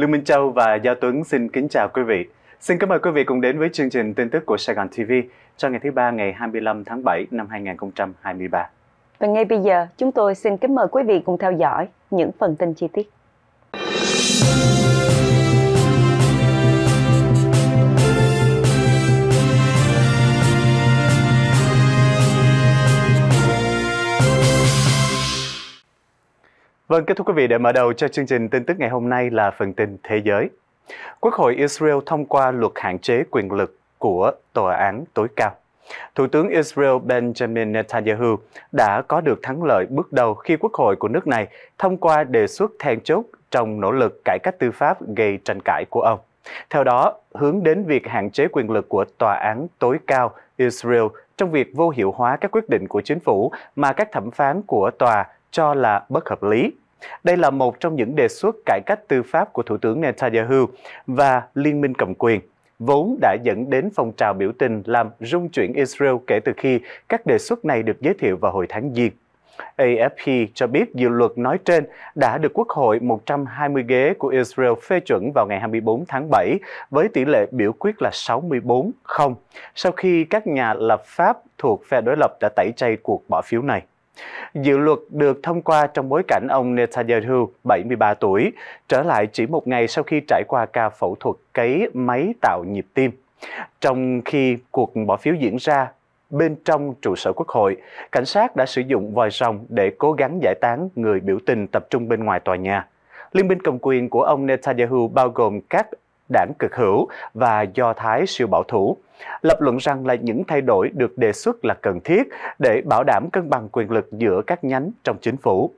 Lương Minh Châu và Giao Tuấn xin kính chào quý vị. Xin cảm ơn quý vị cùng đến với chương trình tin tức của Sài Gòn TV cho ngày thứ ba ngày 25 tháng 7 năm 2023. Và ngay bây giờ, chúng tôi xin kính mời quý vị cùng theo dõi những phần tin chi tiết. Vâng, kết thúc quý vị để mở đầu cho chương trình tin tức ngày hôm nay là phần tin thế giới. Quốc hội Israel thông qua luật hạn chế quyền lực của tòa án tối cao. Thủ tướng Israel Benjamin Netanyahu đã có được thắng lợi bước đầu khi quốc hội của nước này thông qua đề xuất then chốt trong nỗ lực cải cách tư pháp gây tranh cãi của ông. Theo đó, hướng đến việc hạn chế quyền lực của tòa án tối cao Israel trong việc vô hiệu hóa các quyết định của chính phủ mà các thẩm phán của tòa cho là bất hợp lý. Đây là một trong những đề xuất cải cách tư pháp của Thủ tướng Netanyahu và Liên minh cầm quyền, vốn đã dẫn đến phong trào biểu tình làm rung chuyển Israel kể từ khi các đề xuất này được giới thiệu vào hồi tháng Giêng. AFP cho biết dự luật nói trên đã được Quốc hội 120 ghế của Israel phê chuẩn vào ngày 24 tháng 7 với tỷ lệ biểu quyết là 64-0, sau khi các nhà lập pháp thuộc phe đối lập đã tẩy chay cuộc bỏ phiếu này. Dự luật được thông qua trong bối cảnh ông Netanyahu, 73 tuổi, trở lại chỉ một ngày sau khi trải qua ca phẫu thuật cấy máy tạo nhịp tim. Trong khi cuộc bỏ phiếu diễn ra bên trong trụ sở quốc hội, cảnh sát đã sử dụng vòi rồng để cố gắng giải tán người biểu tình tập trung bên ngoài tòa nhà. Liên minh cầm quyền của ông Netanyahu bao gồm các đảng cực hữu và do thái siêu bảo thủ lập luận rằng là những thay đổi được đề xuất là cần thiết để bảo đảm cân bằng quyền lực giữa các nhánh trong chính phủ.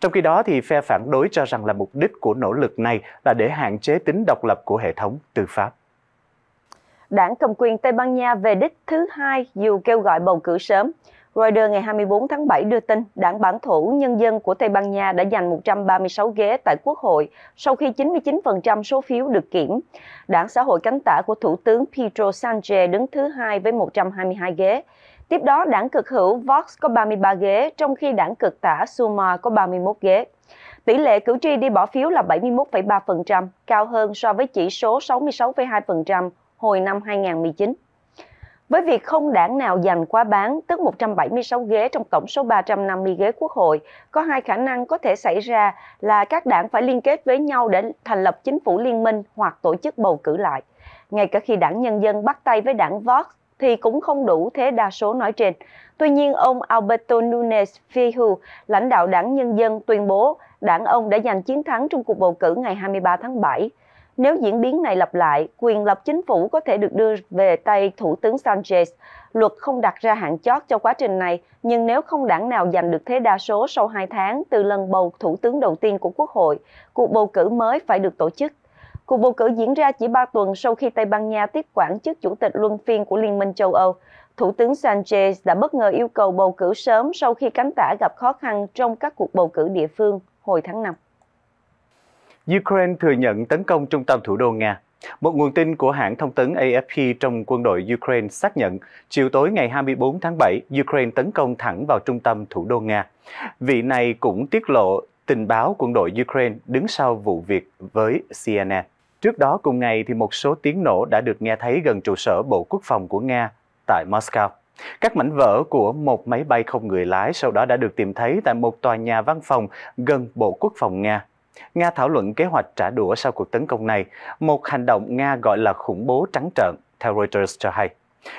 Trong khi đó thì phe phản đối cho rằng là mục đích của nỗ lực này là để hạn chế tính độc lập của hệ thống tư pháp. Đảng cầm quyền Tây Ban Nha về đích thứ hai dù kêu gọi bầu cử sớm, Reuters ngày 24 tháng 7 đưa tin đảng bản thủ Nhân dân của Tây Ban Nha đã giành 136 ghế tại Quốc hội sau khi 99% số phiếu được kiểm. Đảng xã hội cánh tả của Thủ tướng Pedro Sanchez đứng thứ hai với 122 ghế. Tiếp đó, đảng cực hữu Vox có 33 ghế, trong khi đảng cực tả Suma có 31 ghế. Tỷ lệ cử tri đi bỏ phiếu là 71,3%, cao hơn so với chỉ số 66,2% hồi năm 2019. Với việc không đảng nào giành quá bán, tức 176 ghế trong tổng số 350 ghế quốc hội, có hai khả năng có thể xảy ra là các đảng phải liên kết với nhau để thành lập chính phủ liên minh hoặc tổ chức bầu cử lại. Ngay cả khi đảng Nhân dân bắt tay với đảng Vox thì cũng không đủ thế đa số nói trên. Tuy nhiên, ông Alberto Nunes Fihu, lãnh đạo đảng Nhân dân, tuyên bố đảng ông đã giành chiến thắng trong cuộc bầu cử ngày 23 tháng 7. Nếu diễn biến này lặp lại, quyền lập chính phủ có thể được đưa về tay Thủ tướng Sanchez. Luật không đặt ra hạn chót cho quá trình này, nhưng nếu không đảng nào giành được thế đa số sau 2 tháng từ lần bầu Thủ tướng đầu tiên của Quốc hội, cuộc bầu cử mới phải được tổ chức. Cuộc bầu cử diễn ra chỉ 3 tuần sau khi Tây Ban Nha tiếp quản chức chủ tịch luân phiên của Liên minh châu Âu. Thủ tướng Sanchez đã bất ngờ yêu cầu bầu cử sớm sau khi cánh tả gặp khó khăn trong các cuộc bầu cử địa phương hồi tháng 5. Ukraine thừa nhận tấn công trung tâm thủ đô Nga. Một nguồn tin của hãng thông tấn AFP trong quân đội Ukraine xác nhận chiều tối ngày 24 tháng 7, Ukraine tấn công thẳng vào trung tâm thủ đô Nga. Vị này cũng tiết lộ tình báo quân đội Ukraine đứng sau vụ việc với CNN. Trước đó cùng ngày, thì một số tiếng nổ đã được nghe thấy gần trụ sở Bộ Quốc phòng của Nga tại Moscow. Các mảnh vỡ của một máy bay không người lái sau đó đã được tìm thấy tại một tòa nhà văn phòng gần Bộ Quốc phòng Nga. Nga thảo luận kế hoạch trả đũa sau cuộc tấn công này, một hành động Nga gọi là khủng bố trắng trợn, theo Reuters cho hay.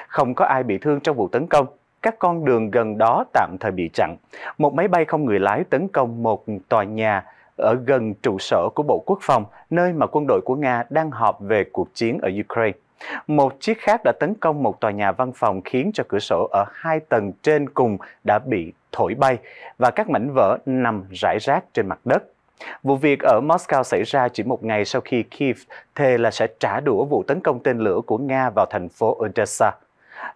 Không có ai bị thương trong vụ tấn công, các con đường gần đó tạm thời bị chặn. Một máy bay không người lái tấn công một tòa nhà ở gần trụ sở của Bộ Quốc phòng, nơi mà quân đội của Nga đang họp về cuộc chiến ở Ukraine. Một chiếc khác đã tấn công một tòa nhà văn phòng khiến cho cửa sổ ở hai tầng trên cùng đã bị thổi bay và các mảnh vỡ nằm rải rác trên mặt đất. Vụ việc ở Moscow xảy ra chỉ một ngày sau khi Kiev thề là sẽ trả đũa vụ tấn công tên lửa của Nga vào thành phố Odessa.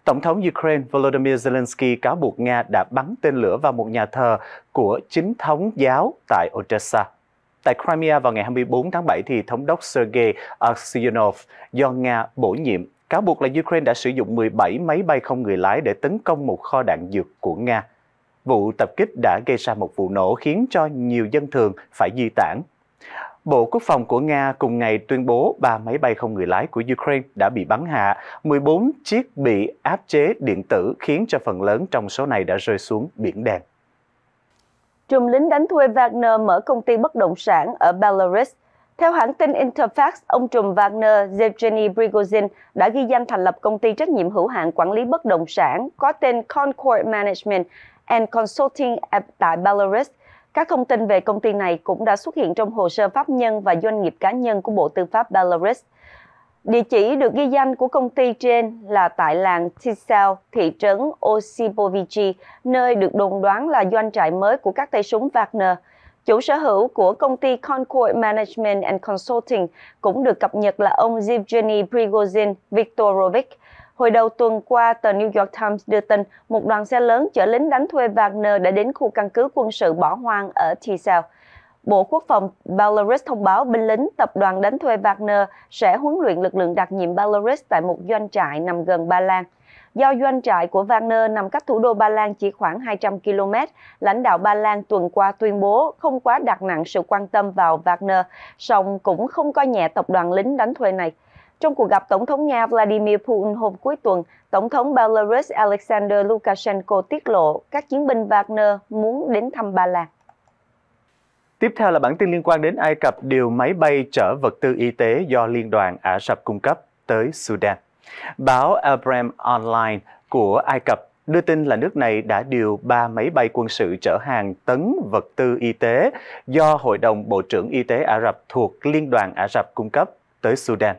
Tổng thống Ukraine Volodymyr Zelensky cáo buộc Nga đã bắn tên lửa vào một nhà thờ của chính thống giáo tại Odessa. Tại Crimea vào ngày 24 tháng 7, thì thống đốc Sergei Aksyonov do Nga bổ nhiệm cáo buộc là Ukraine đã sử dụng 17 máy bay không người lái để tấn công một kho đạn dược của Nga vụ tập kích đã gây ra một vụ nổ khiến cho nhiều dân thường phải di tản. Bộ Quốc phòng của Nga cùng ngày tuyên bố ba máy bay không người lái của Ukraine đã bị bắn hạ, 14 chiếc bị áp chế điện tử khiến cho phần lớn trong số này đã rơi xuống biển đen. Trùm lính đánh thuê Wagner mở công ty bất động sản ở Belarus. Theo hãng tin Interfax, ông trùm Wagner Yevgeny Prigozhin đã ghi danh thành lập công ty trách nhiệm hữu hạn quản lý bất động sản có tên Concord Management and Consulting tại Belarus. Các thông tin về công ty này cũng đã xuất hiện trong hồ sơ pháp nhân và doanh nghiệp cá nhân của Bộ Tư pháp Belarus. Địa chỉ được ghi danh của công ty trên là tại làng Tisel, thị trấn Osipovici, nơi được đồn đoán là doanh trại mới của các tay súng Wagner. Chủ sở hữu của công ty Concord Management and Consulting cũng được cập nhật là ông Yevgeny Prigozhin Viktorovich, Hồi đầu tuần qua, tờ New York Times đưa tin một đoàn xe lớn chở lính đánh thuê Wagner đã đến khu căn cứ quân sự bỏ hoang ở Tisel. Bộ Quốc phòng Belarus thông báo binh lính tập đoàn đánh thuê Wagner sẽ huấn luyện lực lượng đặc nhiệm Belarus tại một doanh trại nằm gần Ba Lan. Do doanh trại của Wagner nằm cách thủ đô Ba Lan chỉ khoảng 200 km, lãnh đạo Ba Lan tuần qua tuyên bố không quá đặt nặng sự quan tâm vào Wagner, song cũng không coi nhẹ tập đoàn lính đánh thuê này. Trong cuộc gặp Tổng thống Nga Vladimir Putin hôm cuối tuần, Tổng thống Belarus Alexander Lukashenko tiết lộ các chiến binh Wagner muốn đến thăm Ba Lan. Tiếp theo là bản tin liên quan đến Ai Cập điều máy bay chở vật tư y tế do Liên đoàn Ả Rập cung cấp tới Sudan. Báo Abram Online của Ai Cập đưa tin là nước này đã điều 3 máy bay quân sự chở hàng tấn vật tư y tế do Hội đồng Bộ trưởng Y tế Ả Rập thuộc Liên đoàn Ả Rập cung cấp tới Sudan.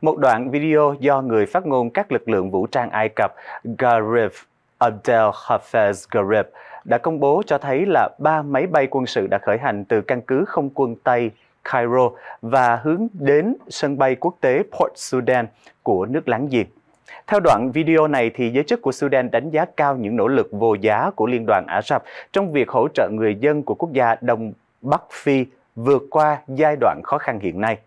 Một đoạn video do người phát ngôn các lực lượng vũ trang Ai Cập Garif Abdel Hafez Garif, đã công bố cho thấy là ba máy bay quân sự đã khởi hành từ căn cứ không quân Tây Cairo và hướng đến sân bay quốc tế Port Sudan của nước láng giềng. Theo đoạn video này, thì giới chức của Sudan đánh giá cao những nỗ lực vô giá của Liên đoàn Ả Rập trong việc hỗ trợ người dân của quốc gia Đông Bắc Phi vượt qua giai đoạn khó khăn hiện nay.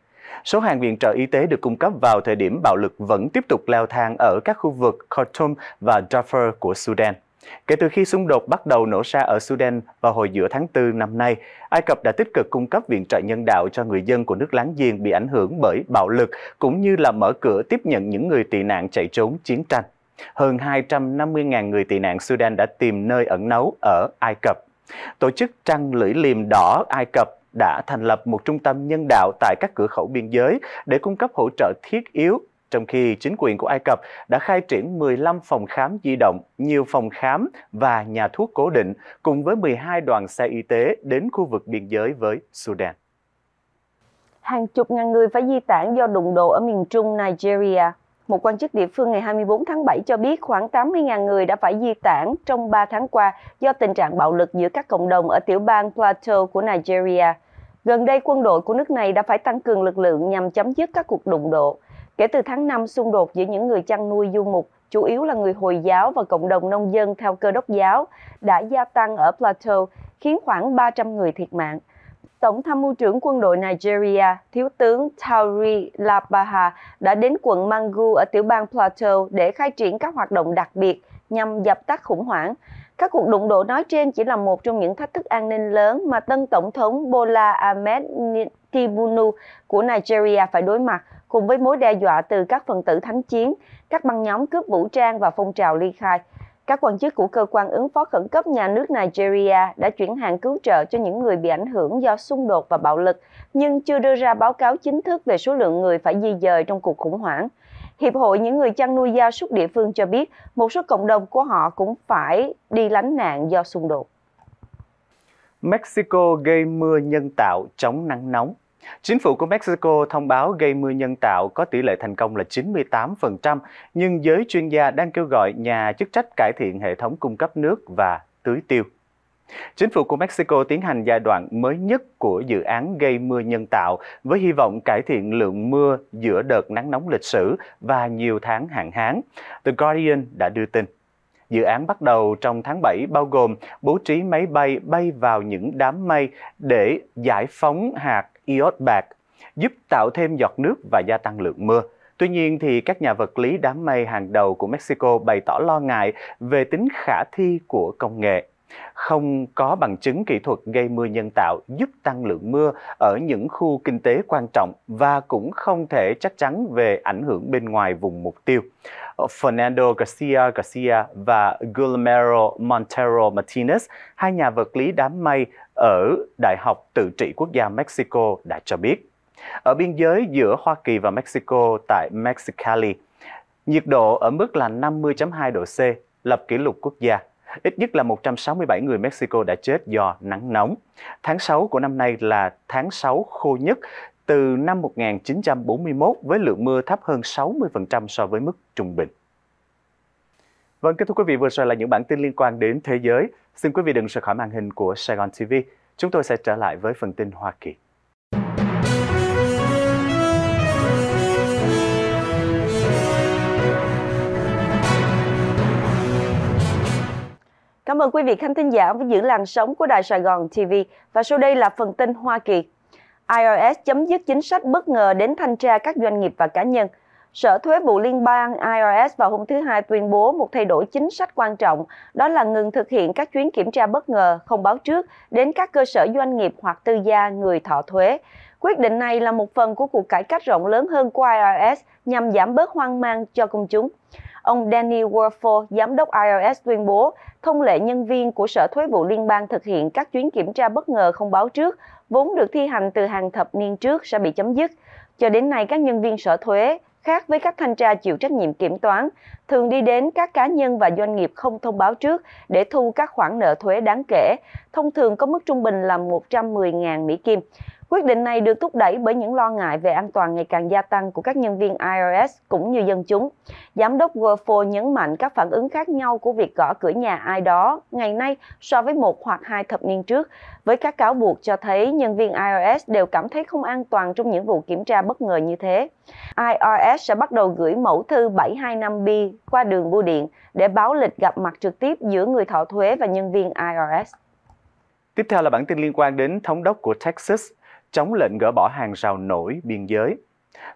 Số hàng viện trợ y tế được cung cấp vào thời điểm bạo lực vẫn tiếp tục leo thang ở các khu vực Khartoum và Darfur của Sudan. Kể từ khi xung đột bắt đầu nổ ra ở Sudan vào hồi giữa tháng 4 năm nay, Ai Cập đã tích cực cung cấp viện trợ nhân đạo cho người dân của nước láng giềng bị ảnh hưởng bởi bạo lực, cũng như là mở cửa tiếp nhận những người tị nạn chạy trốn chiến tranh. Hơn 250.000 người tị nạn Sudan đã tìm nơi ẩn náu ở Ai Cập. Tổ chức Trăng Lưỡi Liềm Đỏ Ai Cập đã thành lập một trung tâm nhân đạo tại các cửa khẩu biên giới để cung cấp hỗ trợ thiết yếu trong khi chính quyền của Ai Cập đã khai triển 15 phòng khám di động, nhiều phòng khám và nhà thuốc cố định, cùng với 12 đoàn xe y tế đến khu vực biên giới với Sudan. Hàng chục ngàn người phải di tản do đụng độ ở miền trung Nigeria. Một quan chức địa phương ngày 24 tháng 7 cho biết khoảng 80.000 người đã phải di tản trong 3 tháng qua do tình trạng bạo lực giữa các cộng đồng ở tiểu bang Plateau của Nigeria – Gần đây, quân đội của nước này đã phải tăng cường lực lượng nhằm chấm dứt các cuộc đụng độ. Kể từ tháng 5, xung đột giữa những người chăn nuôi du mục, chủ yếu là người Hồi giáo và cộng đồng nông dân theo cơ đốc giáo, đã gia tăng ở Plateau, khiến khoảng 300 người thiệt mạng. Tổng tham mưu trưởng quân đội Nigeria, Thiếu tướng Tauri Labaha đã đến quận Mangu ở tiểu bang Plateau để khai triển các hoạt động đặc biệt nhằm dập tắt khủng hoảng. Các cuộc đụng độ nói trên chỉ là một trong những thách thức an ninh lớn mà tân tổng thống Bola Ahmed Tinubu của Nigeria phải đối mặt cùng với mối đe dọa từ các phần tử thánh chiến, các băng nhóm cướp vũ trang và phong trào ly khai. Các quan chức của cơ quan ứng phó khẩn cấp nhà nước Nigeria đã chuyển hàng cứu trợ cho những người bị ảnh hưởng do xung đột và bạo lực, nhưng chưa đưa ra báo cáo chính thức về số lượng người phải di dời trong cuộc khủng hoảng. Hiệp hội những người chăn nuôi gia súc địa phương cho biết một số cộng đồng của họ cũng phải đi lánh nạn do xung đột. Mexico gây mưa nhân tạo chống nắng nóng Chính phủ của Mexico thông báo gây mưa nhân tạo có tỷ lệ thành công là 98%, nhưng giới chuyên gia đang kêu gọi nhà chức trách cải thiện hệ thống cung cấp nước và tưới tiêu. Chính phủ của Mexico tiến hành giai đoạn mới nhất của dự án gây mưa nhân tạo với hy vọng cải thiện lượng mưa giữa đợt nắng nóng lịch sử và nhiều tháng hạn hán. The Guardian đã đưa tin. Dự án bắt đầu trong tháng 7 bao gồm bố trí máy bay bay vào những đám mây để giải phóng hạt iốt bạc, giúp tạo thêm giọt nước và gia tăng lượng mưa. Tuy nhiên, thì các nhà vật lý đám mây hàng đầu của Mexico bày tỏ lo ngại về tính khả thi của công nghệ. Không có bằng chứng kỹ thuật gây mưa nhân tạo giúp tăng lượng mưa ở những khu kinh tế quan trọng và cũng không thể chắc chắn về ảnh hưởng bên ngoài vùng mục tiêu. Fernando Garcia Garcia và Guillermo Montero Martinez, hai nhà vật lý đám mây ở Đại học Tự trị Quốc gia Mexico đã cho biết. Ở biên giới giữa Hoa Kỳ và Mexico tại Mexicali, nhiệt độ ở mức là 50.2 độ C, lập kỷ lục quốc gia. Ít nhất là 167 người Mexico đã chết do nắng nóng. Tháng 6 của năm nay là tháng 6 khô nhất từ năm 1941 với lượng mưa thấp hơn 60% so với mức trung bình. Vâng, kính thưa quý vị, vừa rồi là những bản tin liên quan đến thế giới. Xin quý vị đừng rời khỏi màn hình của Sài Gòn TV. Chúng tôi sẽ trở lại với phần tin Hoa Kỳ. Cảm ơn quý vị khán thính giả với những làn sóng của Đài Sài Gòn TV và sau đây là phần tin Hoa Kỳ. IRS chấm dứt chính sách bất ngờ đến thanh tra các doanh nghiệp và cá nhân. Sở Thuế vụ Liên bang IRS vào hôm thứ Hai tuyên bố một thay đổi chính sách quan trọng, đó là ngừng thực hiện các chuyến kiểm tra bất ngờ, không báo trước, đến các cơ sở doanh nghiệp hoặc tư gia người thọ thuế. Quyết định này là một phần của cuộc cải cách rộng lớn hơn của IRS nhằm giảm bớt hoang mang cho công chúng. Ông Danny Werfel, giám đốc IRS tuyên bố, thông lệ nhân viên của Sở Thuế vụ Liên bang thực hiện các chuyến kiểm tra bất ngờ không báo trước, vốn được thi hành từ hàng thập niên trước sẽ bị chấm dứt. Cho đến nay, các nhân viên sở thuế khác với các thanh tra chịu trách nhiệm kiểm toán, thường đi đến các cá nhân và doanh nghiệp không thông báo trước để thu các khoản nợ thuế đáng kể, thông thường có mức trung bình là 110.000 Mỹ Kim. Quyết định này được thúc đẩy bởi những lo ngại về an toàn ngày càng gia tăng của các nhân viên IRS cũng như dân chúng. Giám đốc Werfel nhấn mạnh các phản ứng khác nhau của việc gõ cửa nhà ai đó ngày nay so với một hoặc hai thập niên trước, với các cáo buộc cho thấy nhân viên IRS đều cảm thấy không an toàn trong những vụ kiểm tra bất ngờ như thế. IRS sẽ bắt đầu gửi mẫu thư 725B qua đường bưu điện để báo lịch gặp mặt trực tiếp giữa người thọ thuế và nhân viên IRS. Tiếp theo là bản tin liên quan đến thống đốc của Texas chống lệnh gỡ bỏ hàng rào nổi biên giới.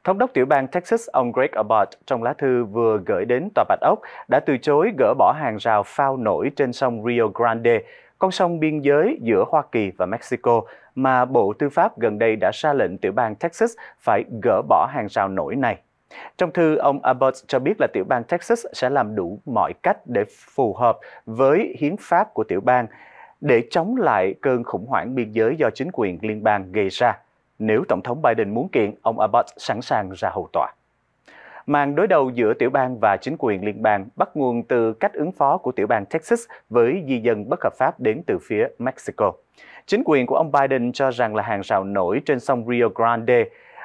Thống đốc tiểu bang Texas ông Greg Abbott trong lá thư vừa gửi đến Tòa Bạch Ốc đã từ chối gỡ bỏ hàng rào phao nổi trên sông Rio Grande, con sông biên giới giữa Hoa Kỳ và Mexico mà Bộ Tư pháp gần đây đã ra lệnh tiểu bang Texas phải gỡ bỏ hàng rào nổi này. Trong thư, ông Abbott cho biết là tiểu bang Texas sẽ làm đủ mọi cách để phù hợp với hiến pháp của tiểu bang, để chống lại cơn khủng hoảng biên giới do chính quyền liên bang gây ra. Nếu Tổng thống Biden muốn kiện, ông Abbott sẵn sàng ra hầu tòa. Màn đối đầu giữa tiểu bang và chính quyền liên bang bắt nguồn từ cách ứng phó của tiểu bang Texas với di dân bất hợp pháp đến từ phía Mexico. Chính quyền của ông Biden cho rằng là hàng rào nổi trên sông Rio Grande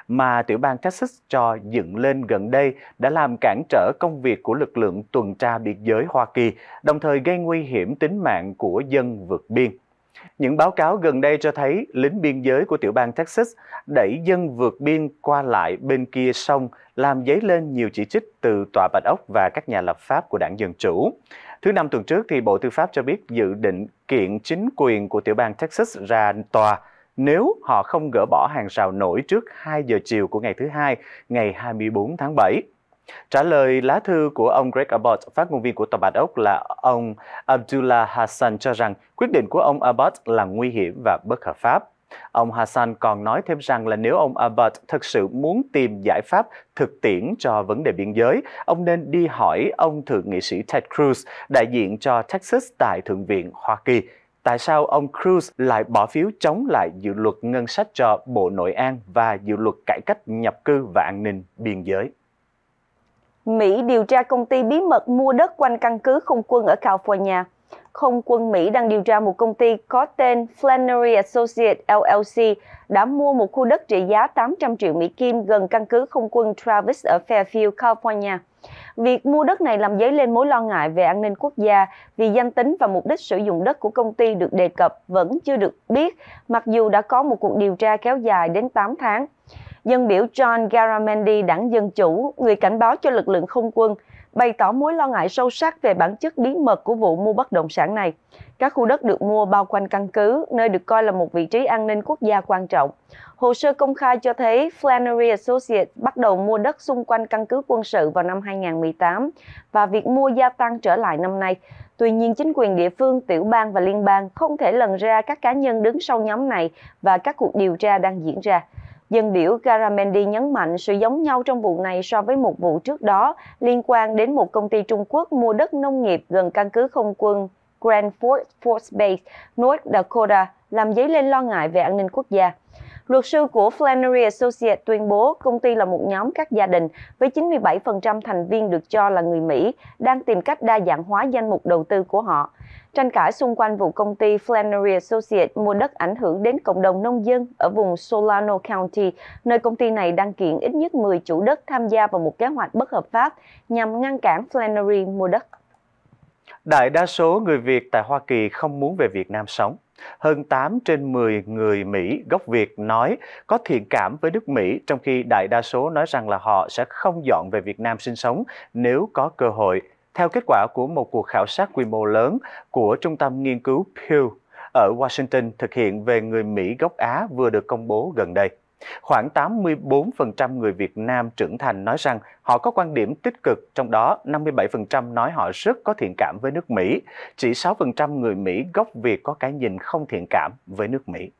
mà tiểu bang Texas cho dựng lên gần đây đã làm cản trở công việc của lực lượng tuần tra biên giới Hoa Kỳ, đồng thời gây nguy hiểm tính mạng của dân vượt biên. Những báo cáo gần đây cho thấy lính biên giới của tiểu bang Texas đẩy dân vượt biên qua lại bên kia sông làm dấy lên nhiều chỉ trích từ tòa Bạch Ốc và các nhà lập pháp của đảng Dân Chủ. Thứ năm tuần trước, thì Bộ Tư pháp cho biết dự định kiện chính quyền của tiểu bang Texas ra tòa nếu họ không gỡ bỏ hàng rào nổi trước 2 giờ chiều của ngày thứ hai, ngày 24 tháng 7. Trả lời lá thư của ông Greg Abbott, phát ngôn viên của tòa bạch ốc là ông Abdullah Hassan cho rằng quyết định của ông Abbott là nguy hiểm và bất hợp pháp. Ông Hassan còn nói thêm rằng là nếu ông Abbott thực sự muốn tìm giải pháp thực tiễn cho vấn đề biên giới, ông nên đi hỏi ông thượng nghị sĩ Ted Cruz, đại diện cho Texas tại Thượng viện Hoa Kỳ, tại sao ông Cruz lại bỏ phiếu chống lại dự luật ngân sách cho Bộ Nội an và dự luật cải cách nhập cư và an ninh biên giới. Mỹ điều tra công ty bí mật mua đất quanh căn cứ không quân ở California. Không quân Mỹ đang điều tra một công ty có tên Flannery Associates LLC đã mua một khu đất trị giá 800 triệu Mỹ Kim gần căn cứ không quân Travis ở Fairfield, California. Việc mua đất này làm dấy lên mối lo ngại về an ninh quốc gia vì danh tính và mục đích sử dụng đất của công ty được đề cập vẫn chưa được biết, mặc dù đã có một cuộc điều tra kéo dài đến 8 tháng. Dân biểu John Garamendi, đảng Dân Chủ, người cảnh báo cho lực lượng không quân bày tỏ mối lo ngại sâu sắc về bản chất bí mật của vụ mua bất động sản này. Các khu đất được mua bao quanh căn cứ, nơi được coi là một vị trí an ninh quốc gia quan trọng. Hồ sơ công khai cho thấy Flannery Associates bắt đầu mua đất xung quanh căn cứ quân sự vào năm 2018 và việc mua gia tăng trở lại năm nay. Tuy nhiên, chính quyền địa phương, tiểu bang và liên bang không thể lần ra các cá nhân đứng sau nhóm này và các cuộc điều tra đang diễn ra. Dân biểu Garamendi nhấn mạnh sự giống nhau trong vụ này so với một vụ trước đó liên quan đến một công ty Trung Quốc mua đất nông nghiệp gần căn cứ không quân Grand Fort Force Base, North Dakota, làm dấy lên lo ngại về an ninh quốc gia. Luật sư của Flannery Associates tuyên bố công ty là một nhóm các gia đình với 97% thành viên được cho là người Mỹ đang tìm cách đa dạng hóa danh mục đầu tư của họ tranh cãi xung quanh vụ công ty Flannery Associates mua đất ảnh hưởng đến cộng đồng nông dân ở vùng Solano County, nơi công ty này đăng kiện ít nhất 10 chủ đất tham gia vào một kế hoạch bất hợp pháp nhằm ngăn cản Flannery mua đất. Đại đa số người Việt tại Hoa Kỳ không muốn về Việt Nam sống. Hơn 8 trên 10 người Mỹ gốc Việt nói có thiện cảm với nước Mỹ, trong khi đại đa số nói rằng là họ sẽ không dọn về Việt Nam sinh sống nếu có cơ hội theo kết quả của một cuộc khảo sát quy mô lớn của Trung tâm Nghiên cứu Pew ở Washington thực hiện về người Mỹ gốc Á vừa được công bố gần đây. Khoảng 84% người Việt Nam trưởng thành nói rằng họ có quan điểm tích cực, trong đó 57% nói họ rất có thiện cảm với nước Mỹ, chỉ 6% người Mỹ gốc Việt có cái nhìn không thiện cảm với nước Mỹ.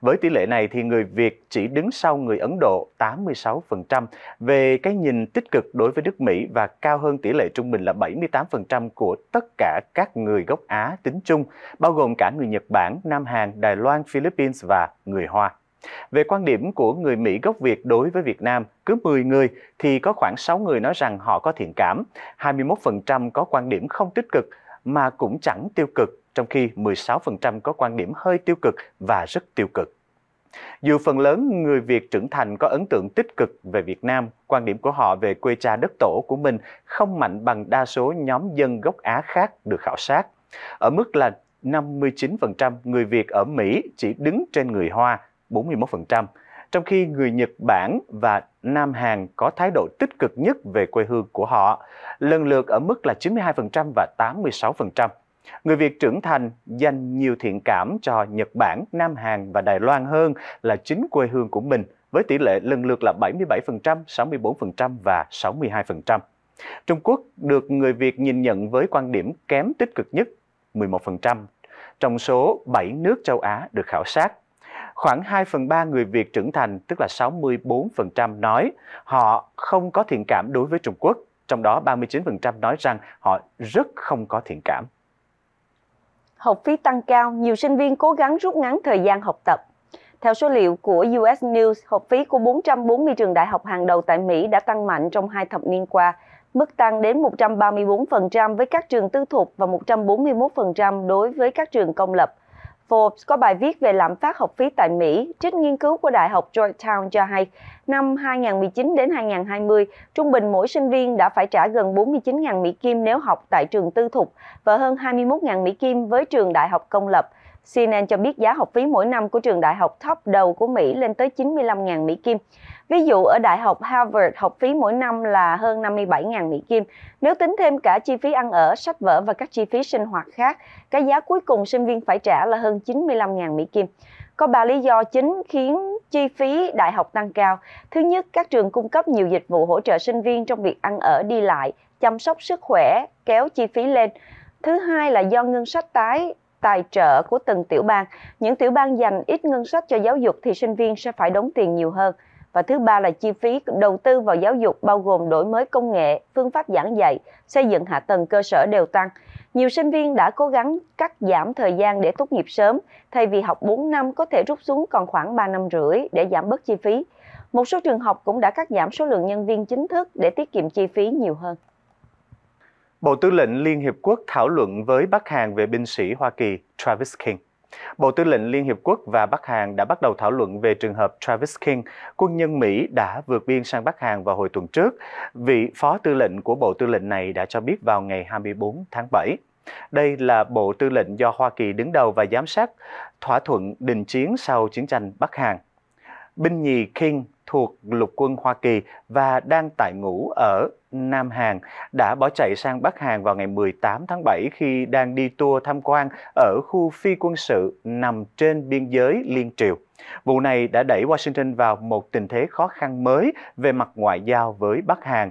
Với tỷ lệ này thì người Việt chỉ đứng sau người Ấn Độ 86% về cái nhìn tích cực đối với nước Mỹ và cao hơn tỷ lệ trung bình là 78% của tất cả các người gốc Á tính chung, bao gồm cả người Nhật Bản, Nam Hàn, Đài Loan, Philippines và người Hoa. Về quan điểm của người Mỹ gốc Việt đối với Việt Nam, cứ 10 người thì có khoảng 6 người nói rằng họ có thiện cảm, 21% có quan điểm không tích cực mà cũng chẳng tiêu cực trong khi 16% có quan điểm hơi tiêu cực và rất tiêu cực. Dù phần lớn người Việt trưởng thành có ấn tượng tích cực về Việt Nam, quan điểm của họ về quê cha đất tổ của mình không mạnh bằng đa số nhóm dân gốc Á khác được khảo sát. Ở mức là 59% người Việt ở Mỹ chỉ đứng trên người Hoa, 41%, trong khi người Nhật Bản và Nam Hàn có thái độ tích cực nhất về quê hương của họ, lần lượt ở mức là 92% và 86%. Người Việt trưởng thành dành nhiều thiện cảm cho Nhật Bản, Nam Hàn và Đài Loan hơn là chính quê hương của mình với tỷ lệ lần lượt là 77%, 64% và 62%. Trung Quốc được người Việt nhìn nhận với quan điểm kém tích cực nhất 11% trong số 7 nước châu Á được khảo sát. Khoảng 2 phần 3 người Việt trưởng thành, tức là 64% nói họ không có thiện cảm đối với Trung Quốc, trong đó 39% nói rằng họ rất không có thiện cảm học phí tăng cao, nhiều sinh viên cố gắng rút ngắn thời gian học tập. Theo số liệu của US News, học phí của 440 trường đại học hàng đầu tại Mỹ đã tăng mạnh trong hai thập niên qua, mức tăng đến 134% với các trường tư thục và 141% đối với các trường công lập. Forbes có bài viết về lạm phát học phí tại Mỹ, trích nghiên cứu của Đại học Georgetown cho hay, năm 2019 đến 2020, trung bình mỗi sinh viên đã phải trả gần 49.000 Mỹ Kim nếu học tại trường tư thục và hơn 21.000 Mỹ Kim với trường đại học công lập. CNN cho biết giá học phí mỗi năm của trường đại học top đầu của Mỹ lên tới 95.000 Mỹ Kim. Ví dụ ở Đại học Harvard, học phí mỗi năm là hơn 57.000 Mỹ Kim. Nếu tính thêm cả chi phí ăn ở, sách vở và các chi phí sinh hoạt khác, cái giá cuối cùng sinh viên phải trả là hơn 95.000 Mỹ Kim. Có ba lý do chính khiến chi phí đại học tăng cao. Thứ nhất, các trường cung cấp nhiều dịch vụ hỗ trợ sinh viên trong việc ăn ở, đi lại, chăm sóc sức khỏe, kéo chi phí lên. Thứ hai là do ngân sách tái tài trợ của từng tiểu bang. Những tiểu bang dành ít ngân sách cho giáo dục thì sinh viên sẽ phải đóng tiền nhiều hơn. Và thứ ba là chi phí đầu tư vào giáo dục bao gồm đổi mới công nghệ, phương pháp giảng dạy, xây dựng hạ tầng cơ sở đều tăng. Nhiều sinh viên đã cố gắng cắt giảm thời gian để tốt nghiệp sớm, thay vì học 4 năm có thể rút xuống còn khoảng 3 năm rưỡi để giảm bớt chi phí. Một số trường học cũng đã cắt giảm số lượng nhân viên chính thức để tiết kiệm chi phí nhiều hơn. Bộ Tư lệnh Liên Hiệp Quốc thảo luận với Bắc Hàn về binh sĩ Hoa Kỳ Travis King. Bộ Tư lệnh Liên Hiệp Quốc và Bắc Hàn đã bắt đầu thảo luận về trường hợp Travis King, quân nhân Mỹ đã vượt biên sang Bắc Hàn vào hồi tuần trước. Vị phó tư lệnh của Bộ Tư lệnh này đã cho biết vào ngày 24 tháng 7. Đây là Bộ Tư lệnh do Hoa Kỳ đứng đầu và giám sát thỏa thuận đình chiến sau chiến tranh Bắc Hàn. Binh nhì King thuộc lục quân Hoa Kỳ và đang tại ngũ ở Nam Hàn đã bỏ chạy sang Bắc Hàn vào ngày 18 tháng 7 khi đang đi tour tham quan ở khu phi quân sự nằm trên biên giới Liên Triều. Vụ này đã đẩy Washington vào một tình thế khó khăn mới về mặt ngoại giao với Bắc Hàn,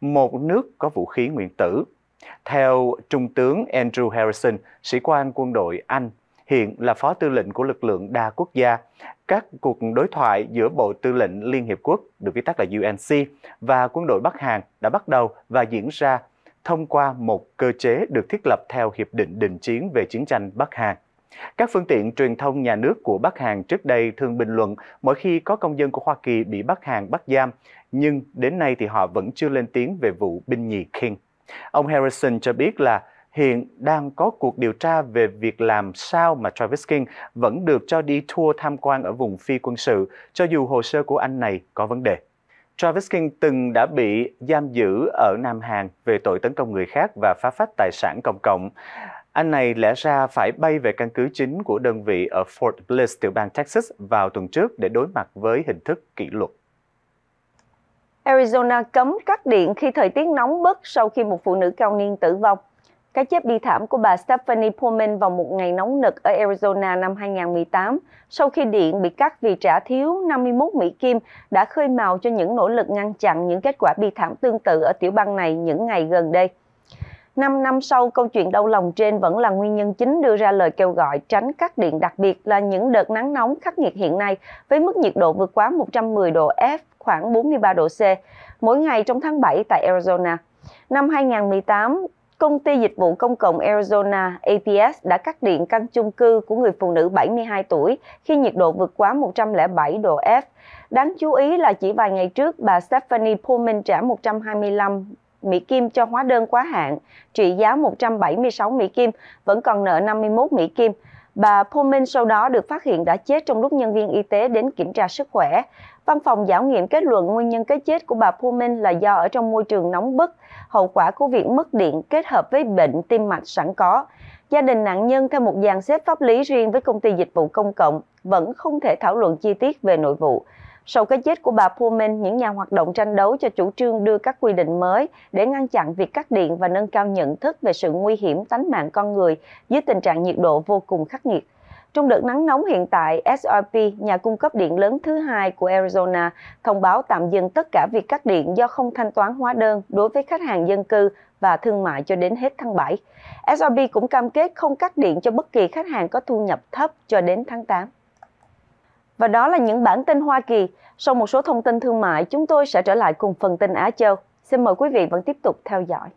một nước có vũ khí nguyên tử. Theo Trung tướng Andrew Harrison, sĩ quan quân đội Anh, hiện là phó tư lệnh của lực lượng đa quốc gia, các cuộc đối thoại giữa Bộ Tư lệnh Liên Hiệp Quốc, được viết tắt là UNC, và quân đội Bắc Hàn đã bắt đầu và diễn ra thông qua một cơ chế được thiết lập theo Hiệp định Đình chiến về chiến tranh Bắc Hàn. Các phương tiện truyền thông nhà nước của Bắc Hàn trước đây thường bình luận mỗi khi có công dân của Hoa Kỳ bị Bắc Hàn bắt giam, nhưng đến nay thì họ vẫn chưa lên tiếng về vụ binh nhì King. Ông Harrison cho biết là hiện đang có cuộc điều tra về việc làm sao mà Travis King vẫn được cho đi tour tham quan ở vùng phi quân sự, cho dù hồ sơ của anh này có vấn đề. Travis King từng đã bị giam giữ ở Nam Hàn về tội tấn công người khác và phá phách tài sản công cộng. Anh này lẽ ra phải bay về căn cứ chính của đơn vị ở Fort Bliss, tiểu bang Texas vào tuần trước để đối mặt với hình thức kỷ luật. Arizona cấm cắt điện khi thời tiết nóng bức sau khi một phụ nữ cao niên tử vong. Cái chết bi thảm của bà Stephanie Pullman vào một ngày nóng nực ở Arizona năm 2018 sau khi điện bị cắt vì trả thiếu 51 Mỹ Kim đã khơi mào cho những nỗ lực ngăn chặn những kết quả bi thảm tương tự ở tiểu bang này những ngày gần đây. Năm năm sau, câu chuyện đau lòng trên vẫn là nguyên nhân chính đưa ra lời kêu gọi tránh cắt điện đặc biệt là những đợt nắng nóng khắc nghiệt hiện nay với mức nhiệt độ vượt quá 110 độ F, khoảng 43 độ C, mỗi ngày trong tháng 7 tại Arizona. Năm 2018, công ty dịch vụ công cộng Arizona APS đã cắt điện căn chung cư của người phụ nữ 72 tuổi khi nhiệt độ vượt quá 107 độ F. Đáng chú ý là chỉ vài ngày trước, bà Stephanie Pullman trả 125 Mỹ Kim cho hóa đơn quá hạn, trị giá 176 Mỹ Kim, vẫn còn nợ 51 Mỹ Kim. Bà Pullman sau đó được phát hiện đã chết trong lúc nhân viên y tế đến kiểm tra sức khỏe. Văn phòng giảo nghiệm kết luận nguyên nhân cái chết của bà Pullman là do ở trong môi trường nóng bức, hậu quả của việc mất điện kết hợp với bệnh tim mạch sẵn có. Gia đình nạn nhân theo một dàn xếp pháp lý riêng với công ty dịch vụ công cộng vẫn không thể thảo luận chi tiết về nội vụ. Sau cái chết của bà Pullman, những nhà hoạt động tranh đấu cho chủ trương đưa các quy định mới để ngăn chặn việc cắt điện và nâng cao nhận thức về sự nguy hiểm tánh mạng con người dưới tình trạng nhiệt độ vô cùng khắc nghiệt. Trong đợt nắng nóng hiện tại, SRP, nhà cung cấp điện lớn thứ hai của Arizona, thông báo tạm dừng tất cả việc cắt điện do không thanh toán hóa đơn đối với khách hàng dân cư và thương mại cho đến hết tháng 7. SRP cũng cam kết không cắt điện cho bất kỳ khách hàng có thu nhập thấp cho đến tháng 8. Và đó là những bản tin Hoa Kỳ. Sau một số thông tin thương mại, chúng tôi sẽ trở lại cùng phần tin Á Châu. Xin mời quý vị vẫn tiếp tục theo dõi.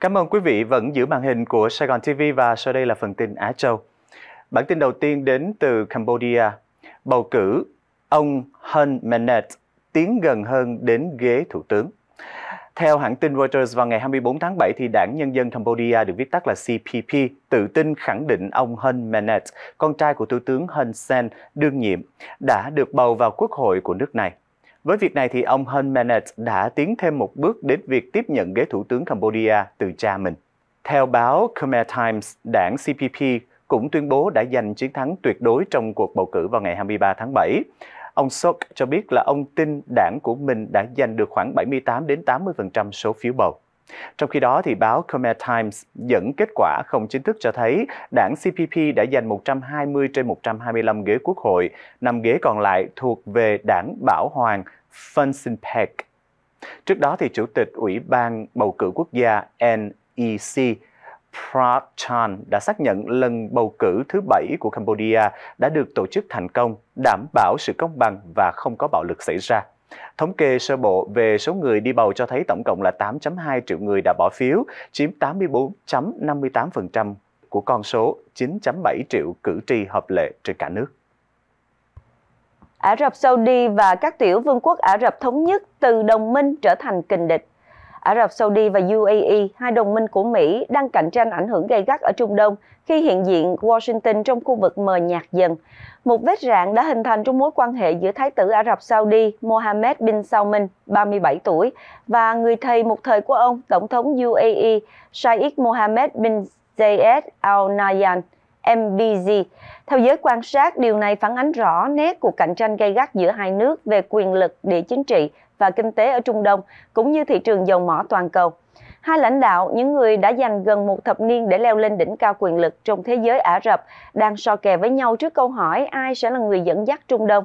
Cảm ơn quý vị vẫn giữ màn hình của Sài Gòn TV và sau đây là phần tin Á Châu. Bản tin đầu tiên đến từ Cambodia. Bầu cử ông Hun Manet tiến gần hơn đến ghế thủ tướng. Theo hãng tin Reuters vào ngày 24 tháng 7 thì Đảng Nhân dân Cambodia được viết tắt là CPP tự tin khẳng định ông Hun Manet, con trai của Thủ tướng Hun Sen đương nhiệm, đã được bầu vào quốc hội của nước này. Với việc này thì ông Hun Manet đã tiến thêm một bước đến việc tiếp nhận ghế thủ tướng Cambodia từ cha mình. Theo báo Khmer Times, đảng CPP cũng tuyên bố đã giành chiến thắng tuyệt đối trong cuộc bầu cử vào ngày 23 tháng 7. Ông Sok cho biết là ông tin đảng của mình đã giành được khoảng 78 đến 80% số phiếu bầu. Trong khi đó, thì báo Khmer Times dẫn kết quả không chính thức cho thấy đảng CPP đã giành 120 trên 125 ghế quốc hội, 5 ghế còn lại thuộc về đảng Bảo Hoàng Phan Sinpek. Trước đó, thì Chủ tịch Ủy ban Bầu cử Quốc gia NEC Prat Chan đã xác nhận lần bầu cử thứ bảy của Cambodia đã được tổ chức thành công, đảm bảo sự công bằng và không có bạo lực xảy ra. Thống kê sơ bộ về số người đi bầu cho thấy tổng cộng là 8.2 triệu người đã bỏ phiếu, chiếm 84.58% của con số 9.7 triệu cử tri hợp lệ trên cả nước. Ả Rập Saudi và các tiểu vương quốc Ả Rập Thống Nhất từ đồng minh trở thành kình địch. Ả Rập Saudi và UAE, hai đồng minh của Mỹ, đang cạnh tranh ảnh hưởng gây gắt ở Trung Đông khi hiện diện Washington trong khu vực mờ nhạt dần. Một vết rạn đã hình thành trong mối quan hệ giữa Thái tử Ả Rập Saudi Mohammed bin Salman, 37 tuổi, và người thầy một thời của ông, Tổng thống UAE Sheikh Mohammed bin Zayed Al Nahyan, MBZ. Theo giới quan sát, điều này phản ánh rõ nét cuộc cạnh tranh gay gắt giữa hai nước về quyền lực địa chính trị và kinh tế ở Trung Đông cũng như thị trường dầu mỏ toàn cầu. Hai lãnh đạo, những người đã dành gần một thập niên để leo lên đỉnh cao quyền lực trong thế giới Ả Rập, đang so kè với nhau trước câu hỏi ai sẽ là người dẫn dắt Trung Đông.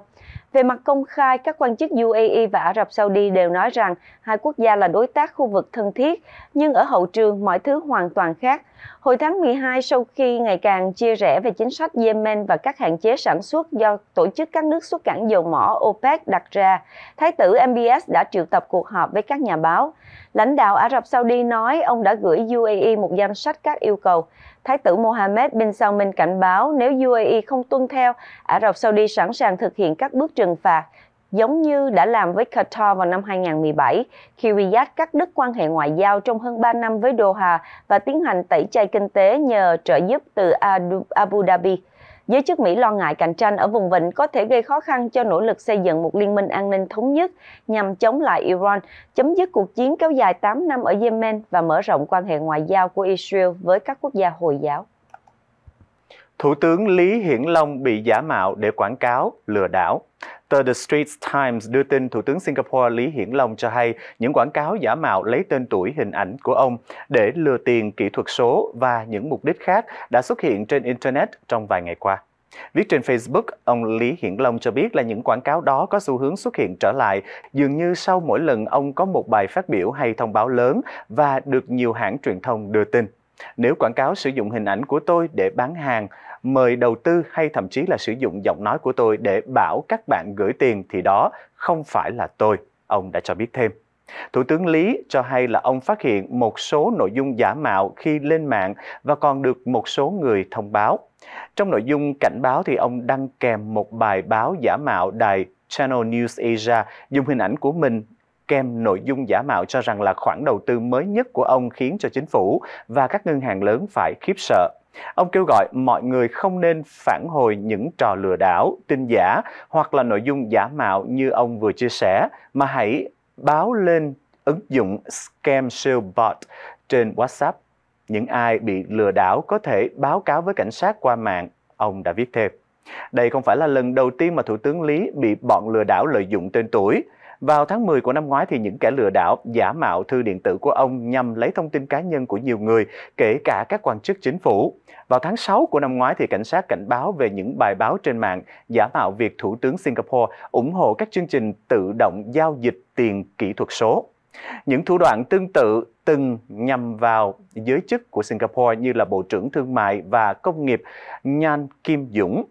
Về mặt công khai, các quan chức UAE và Ả Rập Saudi đều nói rằng hai quốc gia là đối tác khu vực thân thiết, nhưng ở hậu trường mọi thứ hoàn toàn khác – Hồi tháng 12, sau khi ngày càng chia rẽ về chính sách Yemen và các hạn chế sản xuất do tổ chức các nước xuất cảng dầu mỏ OPEC đặt ra, Thái tử MBS đã triệu tập cuộc họp với các nhà báo. Lãnh đạo Ả Rập Saudi nói ông đã gửi UAE một danh sách các yêu cầu. Thái tử Mohammed bin Salman cảnh báo nếu UAE không tuân theo, Ả Rập Saudi sẵn sàng thực hiện các bước trừng phạt giống như đã làm với Qatar vào năm 2017 khi Riyadh cắt đứt quan hệ ngoại giao trong hơn 3 năm với Doha và tiến hành tẩy chay kinh tế nhờ trợ giúp từ Abu Dhabi. Giới chức Mỹ lo ngại cạnh tranh ở vùng vịnh có thể gây khó khăn cho nỗ lực xây dựng một liên minh an ninh thống nhất nhằm chống lại Iran, chấm dứt cuộc chiến kéo dài 8 năm ở Yemen và mở rộng quan hệ ngoại giao của Israel với các quốc gia Hồi giáo. Thủ tướng Lý Hiển Long bị giả mạo để quảng cáo, lừa đảo. Tờ The Straits Times đưa tin Thủ tướng Singapore Lý Hiển Long cho hay những quảng cáo giả mạo lấy tên tuổi hình ảnh của ông để lừa tiền kỹ thuật số và những mục đích khác đã xuất hiện trên Internet trong vài ngày qua. Viết trên Facebook, ông Lý Hiển Long cho biết là những quảng cáo đó có xu hướng xuất hiện trở lại, dường như sau mỗi lần ông có một bài phát biểu hay thông báo lớn và được nhiều hãng truyền thông đưa tin. Nếu quảng cáo sử dụng hình ảnh của tôi để bán hàng, mời đầu tư hay thậm chí là sử dụng giọng nói của tôi để bảo các bạn gửi tiền thì đó không phải là tôi, ông đã cho biết thêm. Thủ tướng Lý cho hay là ông phát hiện một số nội dung giả mạo khi lên mạng và còn được một số người thông báo. Trong nội dung cảnh báo thì ông đăng kèm một bài báo giả mạo đài Channel News Asia dùng hình ảnh của mình kèm nội dung giả mạo cho rằng là khoản đầu tư mới nhất của ông khiến cho chính phủ và các ngân hàng lớn phải khiếp sợ. Ông kêu gọi mọi người không nên phản hồi những trò lừa đảo, tin giả hoặc là nội dung giả mạo như ông vừa chia sẻ, mà hãy báo lên ứng dụng Scam Shield Bot trên WhatsApp. Những ai bị lừa đảo có thể báo cáo với cảnh sát qua mạng, ông đã viết thêm. Đây không phải là lần đầu tiên mà Thủ tướng Lý bị bọn lừa đảo lợi dụng tên tuổi. Vào tháng 10 của năm ngoái thì những kẻ lừa đảo giả mạo thư điện tử của ông nhằm lấy thông tin cá nhân của nhiều người, kể cả các quan chức chính phủ. Vào tháng 6 của năm ngoái thì cảnh sát cảnh báo về những bài báo trên mạng giả mạo việc thủ tướng Singapore ủng hộ các chương trình tự động giao dịch tiền kỹ thuật số. Những thủ đoạn tương tự từng nhằm vào giới chức của Singapore như là Bộ trưởng Thương mại và Công nghiệp Nhan Kim Dũng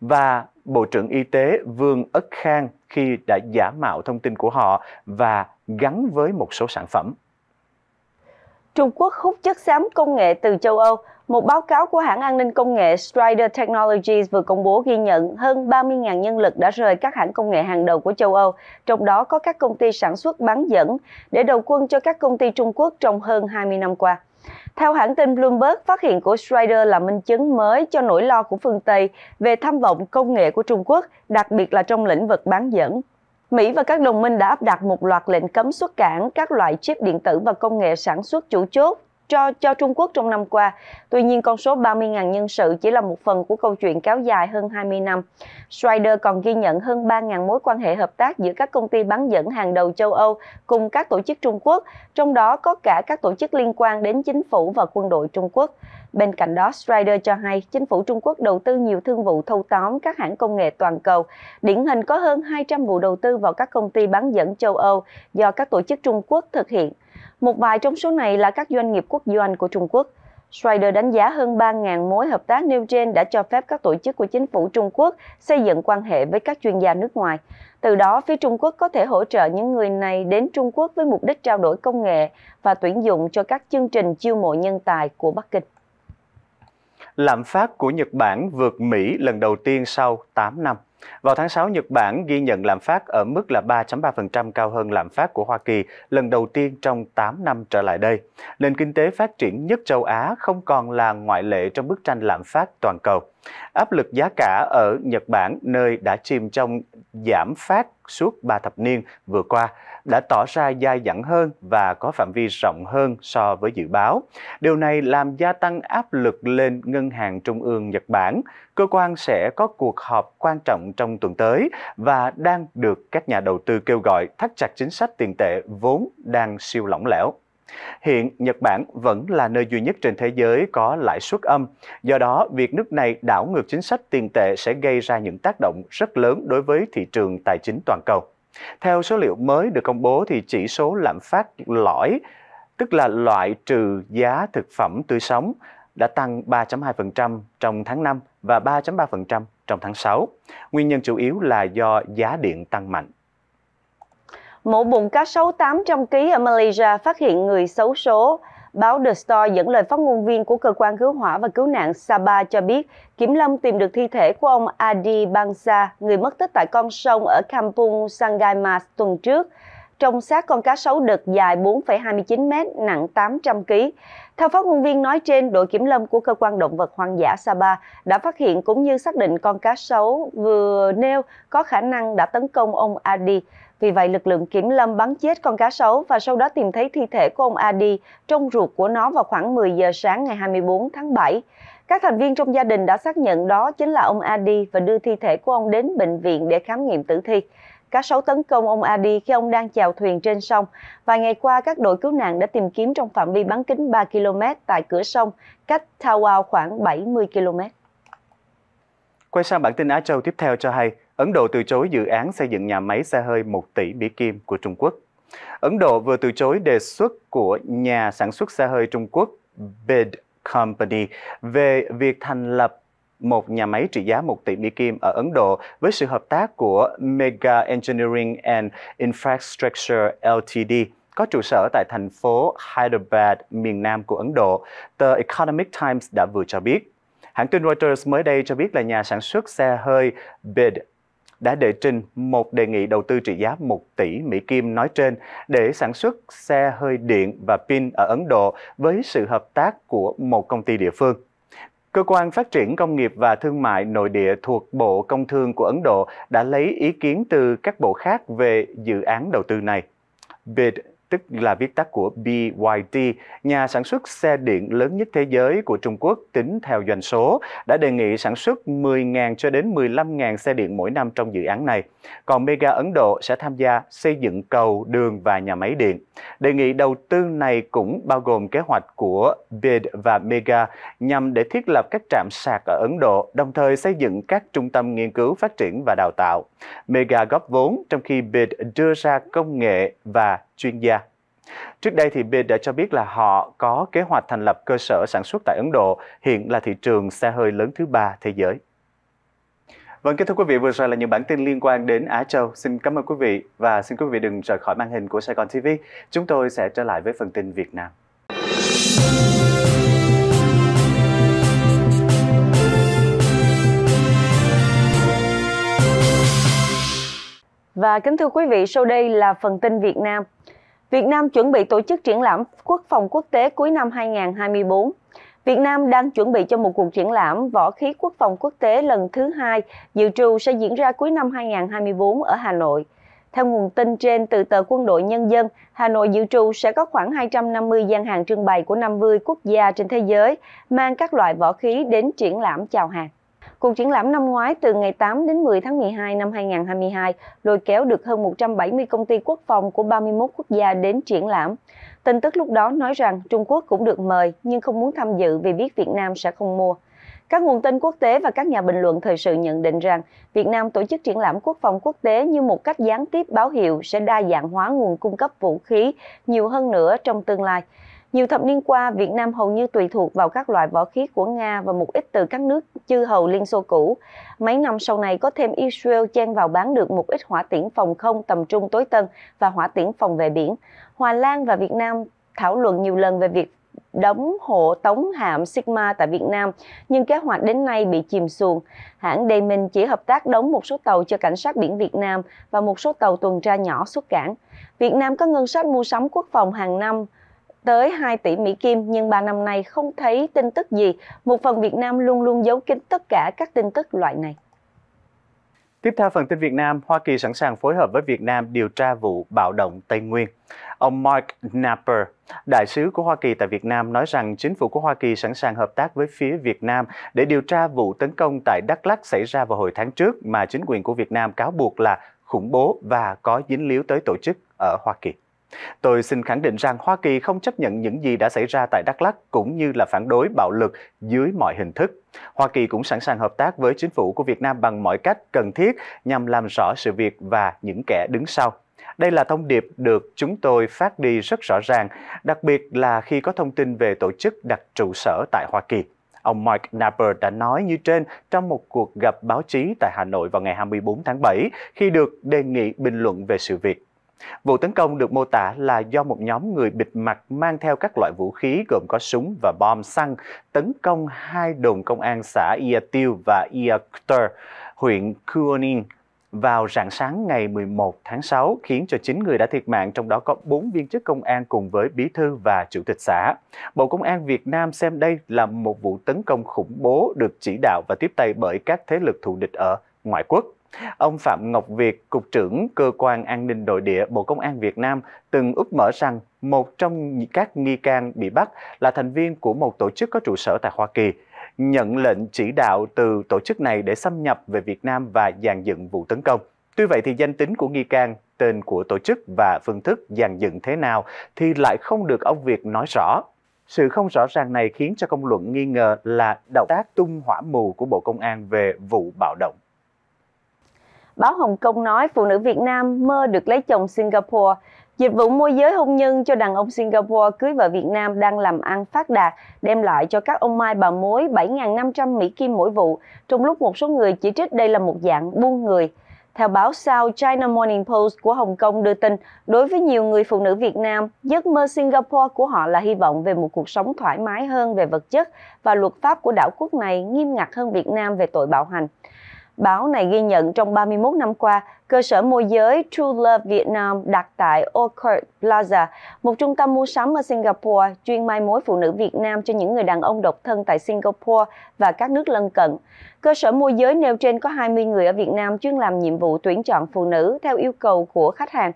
và Bộ trưởng Y tế Vương Ất Khang khi đã giả mạo thông tin của họ và gắn với một số sản phẩm. Trung Quốc hút chất xám công nghệ từ châu Âu. Một báo cáo của hãng an ninh công nghệ Strider Technologies vừa công bố ghi nhận hơn 30.000 nhân lực đã rời các hãng công nghệ hàng đầu của châu Âu, trong đó có các công ty sản xuất bán dẫn, để đầu quân cho các công ty Trung Quốc trong hơn 20 năm qua. Theo hãng tin Bloomberg, phát hiện của Schrader là minh chứng mới cho nỗi lo của phương Tây về tham vọng công nghệ của Trung Quốc, đặc biệt là trong lĩnh vực bán dẫn. Mỹ và các đồng minh đã áp đặt một loạt lệnh cấm xuất cảng các loại chip điện tử và công nghệ sản xuất chủ chốt cho cho Trung Quốc trong năm qua. Tuy nhiên, con số 30.000 nhân sự chỉ là một phần của câu chuyện kéo dài hơn 20 năm. Schreider còn ghi nhận hơn 3.000 mối quan hệ hợp tác giữa các công ty bán dẫn hàng đầu châu Âu cùng các tổ chức Trung Quốc, trong đó có cả các tổ chức liên quan đến chính phủ và quân đội Trung Quốc. Bên cạnh đó, Strider cho hay chính phủ Trung Quốc đầu tư nhiều thương vụ thâu tóm các hãng công nghệ toàn cầu. Điển hình có hơn 200 vụ đầu tư vào các công ty bán dẫn châu Âu do các tổ chức Trung Quốc thực hiện – một vài trong số này là các doanh nghiệp quốc doanh của Trung Quốc. Schreider đánh giá hơn 3.000 mối hợp tác nêu trên đã cho phép các tổ chức của chính phủ Trung Quốc xây dựng quan hệ với các chuyên gia nước ngoài. Từ đó, phía Trung Quốc có thể hỗ trợ những người này đến Trung Quốc với mục đích trao đổi công nghệ và tuyển dụng cho các chương trình chiêu mộ nhân tài của Bắc Kinh. Lạm phát của Nhật Bản vượt Mỹ lần đầu tiên sau 8 năm. Vào tháng 6, Nhật Bản ghi nhận lạm phát ở mức là 3.3% cao hơn lạm phát của Hoa Kỳ lần đầu tiên trong 8 năm trở lại đây. Nền kinh tế phát triển nhất châu Á không còn là ngoại lệ trong bức tranh lạm phát toàn cầu. Áp lực giá cả ở Nhật Bản, nơi đã chìm trong giảm phát suốt 3 thập niên vừa qua, đã tỏ ra dai dẳng hơn và có phạm vi rộng hơn so với dự báo. Điều này làm gia tăng áp lực lên Ngân hàng Trung ương Nhật Bản. Cơ quan sẽ có cuộc họp quan trọng trong trong tuần tới và đang được các nhà đầu tư kêu gọi thắt chặt chính sách tiền tệ vốn đang siêu lỏng lẻo. Hiện Nhật Bản vẫn là nơi duy nhất trên thế giới có lãi suất âm, do đó việc nước này đảo ngược chính sách tiền tệ sẽ gây ra những tác động rất lớn đối với thị trường tài chính toàn cầu. Theo số liệu mới được công bố thì chỉ số lạm phát lõi, tức là loại trừ giá thực phẩm tươi sống đã tăng 3.2% trong tháng 5 và 3.3% trong tháng 6. Nguyên nhân chủ yếu là do giá điện tăng mạnh. Mẫu bụng cá sấu 800 kg ở Malaysia phát hiện người xấu số. Báo The Star dẫn lời phát ngôn viên của cơ quan cứu hỏa và cứu nạn Sabah cho biết, Kiểm Lâm tìm được thi thể của ông Adi Bangsa, người mất tích tại con sông ở Kampung Sangai Mas tuần trước. Trong xác con cá sấu đực dài 4,29 m, nặng 800 kg. Theo phát ngôn viên nói trên, đội kiểm lâm của cơ quan động vật hoang dã Sapa đã phát hiện cũng như xác định con cá sấu vừa nêu có khả năng đã tấn công ông Adi. Vì vậy, lực lượng kiểm lâm bắn chết con cá sấu và sau đó tìm thấy thi thể của ông Adi trong ruột của nó vào khoảng 10 giờ sáng ngày 24 tháng 7. Các thành viên trong gia đình đã xác nhận đó chính là ông Adi và đưa thi thể của ông đến bệnh viện để khám nghiệm tử thi. Cá sấu tấn công ông Adi khi ông đang chèo thuyền trên sông. Vài ngày qua, các đội cứu nạn đã tìm kiếm trong phạm vi bán kính 3 km tại cửa sông, cách Tawau khoảng 70 km. Quay sang bản tin Á Châu tiếp theo cho hay, Ấn Độ từ chối dự án xây dựng nhà máy xe hơi 1 tỷ Bỉ Kim của Trung Quốc. Ấn Độ vừa từ chối đề xuất của nhà sản xuất xe hơi Trung Quốc BID Company về việc thành lập một nhà máy trị giá 1 tỷ Mỹ Kim ở Ấn Độ với sự hợp tác của Mega Engineering and Infrastructure Ltd có trụ sở tại thành phố Hyderabad, miền nam của Ấn Độ, tờ Economic Times đã vừa cho biết. Hãng tin Reuters mới đây cho biết là nhà sản xuất xe hơi BID đã đệ trình một đề nghị đầu tư trị giá 1 tỷ Mỹ Kim nói trên để sản xuất xe hơi điện và pin ở Ấn Độ với sự hợp tác của một công ty địa phương. Cơ quan Phát triển Công nghiệp và Thương mại Nội địa thuộc Bộ Công Thương của Ấn Độ đã lấy ý kiến từ các bộ khác về dự án đầu tư này. Việc tức là viết tắt của BYD, nhà sản xuất xe điện lớn nhất thế giới của Trung Quốc tính theo doanh số, đã đề nghị sản xuất 10.000 cho đến 15.000 xe điện mỗi năm trong dự án này. Còn Mega Ấn Độ sẽ tham gia xây dựng cầu, đường và nhà máy điện. Đề nghị đầu tư này cũng bao gồm kế hoạch của BID và Mega nhằm để thiết lập các trạm sạc ở Ấn Độ, đồng thời xây dựng các trung tâm nghiên cứu phát triển và đào tạo. Mega góp vốn trong khi BID đưa ra công nghệ và chuyên gia. Trước đây thì Bid đã cho biết là họ có kế hoạch thành lập cơ sở sản xuất tại Ấn Độ, hiện là thị trường xe hơi lớn thứ ba thế giới. Vâng, kính thưa quý vị, vừa rồi là những bản tin liên quan đến Á Châu. Xin cảm ơn quý vị và xin quý vị đừng rời khỏi màn hình của Sài Gòn TV. Chúng tôi sẽ trở lại với phần tin Việt Nam. Và kính thưa quý vị, sau đây là phần tin Việt Nam. Việt Nam chuẩn bị tổ chức triển lãm quốc phòng quốc tế cuối năm 2024. Việt Nam đang chuẩn bị cho một cuộc triển lãm võ khí quốc phòng quốc tế lần thứ hai dự trù sẽ diễn ra cuối năm 2024 ở Hà Nội. Theo nguồn tin trên từ tờ Quân đội Nhân dân, Hà Nội dự trù sẽ có khoảng 250 gian hàng trưng bày của 50 quốc gia trên thế giới mang các loại võ khí đến triển lãm chào hàng. Cuộc triển lãm năm ngoái từ ngày 8 đến 10 tháng 12 năm 2022 lôi kéo được hơn 170 công ty quốc phòng của 31 quốc gia đến triển lãm. Tin tức lúc đó nói rằng Trung Quốc cũng được mời nhưng không muốn tham dự vì biết Việt Nam sẽ không mua. Các nguồn tin quốc tế và các nhà bình luận thời sự nhận định rằng Việt Nam tổ chức triển lãm quốc phòng quốc tế như một cách gián tiếp báo hiệu sẽ đa dạng hóa nguồn cung cấp vũ khí nhiều hơn nữa trong tương lai. Nhiều thập niên qua, Việt Nam hầu như tùy thuộc vào các loại vũ khí của Nga và một ít từ các nước chư hầu Liên Xô cũ. Mấy năm sau này có thêm Israel chen vào bán được một ít hỏa tiễn phòng không tầm trung tối tân và hỏa tiễn phòng vệ biển. Hòa Lan và Việt Nam thảo luận nhiều lần về việc đóng hộ tống hạm Sigma tại Việt Nam, nhưng kế hoạch đến nay bị chìm xuồng. Hãng Daemin chỉ hợp tác đóng một số tàu cho cảnh sát biển Việt Nam và một số tàu tuần tra nhỏ xuất cảng. Việt Nam có ngân sách mua sắm quốc phòng hàng năm tới 2 tỷ Mỹ Kim nhưng 3 năm nay không thấy tin tức gì. Một phần Việt Nam luôn luôn giấu kín tất cả các tin tức loại này. Tiếp theo phần tin Việt Nam, Hoa Kỳ sẵn sàng phối hợp với Việt Nam điều tra vụ bạo động Tây Nguyên. Ông Mark Napper, đại sứ của Hoa Kỳ tại Việt Nam nói rằng chính phủ của Hoa Kỳ sẵn sàng hợp tác với phía Việt Nam để điều tra vụ tấn công tại Đắk lắc xảy ra vào hồi tháng trước mà chính quyền của Việt Nam cáo buộc là khủng bố và có dính líu tới tổ chức ở Hoa Kỳ. Tôi xin khẳng định rằng Hoa Kỳ không chấp nhận những gì đã xảy ra tại Đắk Lắk cũng như là phản đối bạo lực dưới mọi hình thức. Hoa Kỳ cũng sẵn sàng hợp tác với chính phủ của Việt Nam bằng mọi cách cần thiết nhằm làm rõ sự việc và những kẻ đứng sau. Đây là thông điệp được chúng tôi phát đi rất rõ ràng, đặc biệt là khi có thông tin về tổ chức đặt trụ sở tại Hoa Kỳ. Ông Mike Napper đã nói như trên trong một cuộc gặp báo chí tại Hà Nội vào ngày 24 tháng 7 khi được đề nghị bình luận về sự việc. Vụ tấn công được mô tả là do một nhóm người bịt mặt mang theo các loại vũ khí gồm có súng và bom xăng tấn công hai đồn công an xã Iatiu và Iakuter, huyện Kuonin vào rạng sáng ngày 11 tháng 6 khiến cho 9 người đã thiệt mạng, trong đó có 4 viên chức công an cùng với bí thư và chủ tịch xã. Bộ Công an Việt Nam xem đây là một vụ tấn công khủng bố được chỉ đạo và tiếp tay bởi các thế lực thù địch ở ngoại quốc. Ông Phạm Ngọc Việt, Cục trưởng Cơ quan An ninh Nội địa Bộ Công an Việt Nam từng úp mở rằng một trong các nghi can bị bắt là thành viên của một tổ chức có trụ sở tại Hoa Kỳ, nhận lệnh chỉ đạo từ tổ chức này để xâm nhập về Việt Nam và dàn dựng vụ tấn công. Tuy vậy thì danh tính của nghi can, tên của tổ chức và phương thức dàn dựng thế nào thì lại không được ông Việt nói rõ. Sự không rõ ràng này khiến cho công luận nghi ngờ là động tác tung hỏa mù của Bộ Công an về vụ bạo động báo Hồng Kông nói phụ nữ Việt Nam mơ được lấy chồng Singapore. Dịch vụ môi giới hôn nhân cho đàn ông Singapore cưới vợ Việt Nam đang làm ăn phát đạt, đem lại cho các ông mai bà mối 7.500 Mỹ Kim mỗi vụ, trong lúc một số người chỉ trích đây là một dạng buôn người. Theo báo Sao China Morning Post của Hồng Kông đưa tin, đối với nhiều người phụ nữ Việt Nam, giấc mơ Singapore của họ là hy vọng về một cuộc sống thoải mái hơn về vật chất và luật pháp của đảo quốc này nghiêm ngặt hơn Việt Nam về tội bạo hành. Báo này ghi nhận trong 31 năm qua, cơ sở môi giới True Love Việt Nam đặt tại Orchard Plaza, một trung tâm mua sắm ở Singapore chuyên mai mối phụ nữ Việt Nam cho những người đàn ông độc thân tại Singapore và các nước lân cận. Cơ sở môi giới nêu trên có 20 người ở Việt Nam chuyên làm nhiệm vụ tuyển chọn phụ nữ theo yêu cầu của khách hàng.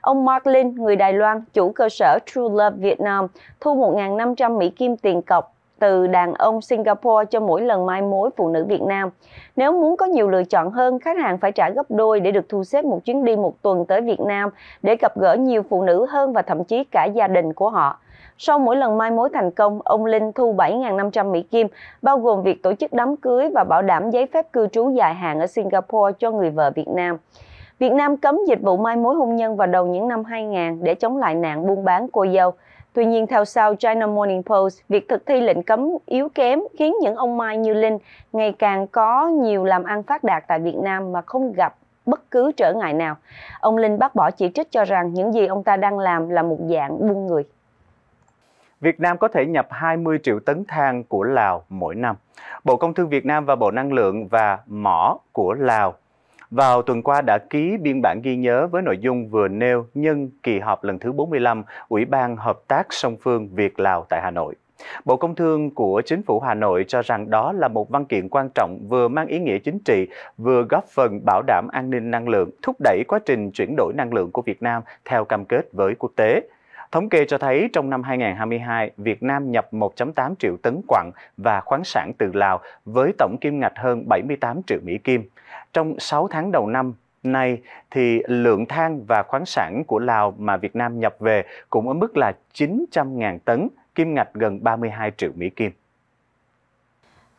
Ông Mark Lin, người Đài Loan, chủ cơ sở True Love Việt Nam, thu 1.500 Mỹ Kim tiền cọc từ đàn ông Singapore cho mỗi lần mai mối phụ nữ Việt Nam. Nếu muốn có nhiều lựa chọn hơn, khách hàng phải trả gấp đôi để được thu xếp một chuyến đi một tuần tới Việt Nam để gặp gỡ nhiều phụ nữ hơn và thậm chí cả gia đình của họ. Sau mỗi lần mai mối thành công, ông Linh thu 7.500 Mỹ Kim, bao gồm việc tổ chức đám cưới và bảo đảm giấy phép cư trú dài hạn ở Singapore cho người vợ Việt Nam. Việt Nam cấm dịch vụ mai mối hôn nhân vào đầu những năm 2000 để chống lại nạn buôn bán cô dâu. Tuy nhiên, theo sau China Morning Post, việc thực thi lệnh cấm yếu kém khiến những ông Mai như Linh ngày càng có nhiều làm ăn phát đạt tại Việt Nam mà không gặp bất cứ trở ngại nào. Ông Linh bác bỏ chỉ trích cho rằng những gì ông ta đang làm là một dạng buôn người. Việt Nam có thể nhập 20 triệu tấn than của Lào mỗi năm. Bộ Công Thương Việt Nam và Bộ Năng lượng và mỏ của Lào vào tuần qua đã ký biên bản ghi nhớ với nội dung vừa nêu nhân kỳ họp lần thứ 45 Ủy ban Hợp tác song phương Việt-Lào tại Hà Nội. Bộ Công Thương của Chính phủ Hà Nội cho rằng đó là một văn kiện quan trọng vừa mang ý nghĩa chính trị, vừa góp phần bảo đảm an ninh năng lượng, thúc đẩy quá trình chuyển đổi năng lượng của Việt Nam theo cam kết với quốc tế. Thống kê cho thấy trong năm 2022, Việt Nam nhập 1.8 triệu tấn quặng và khoáng sản từ Lào với tổng kim ngạch hơn 78 triệu Mỹ Kim. Trong 6 tháng đầu năm, nay thì lượng than và khoáng sản của Lào mà Việt Nam nhập về cũng ở mức là 900.000 tấn, kim ngạch gần 32 triệu Mỹ Kim.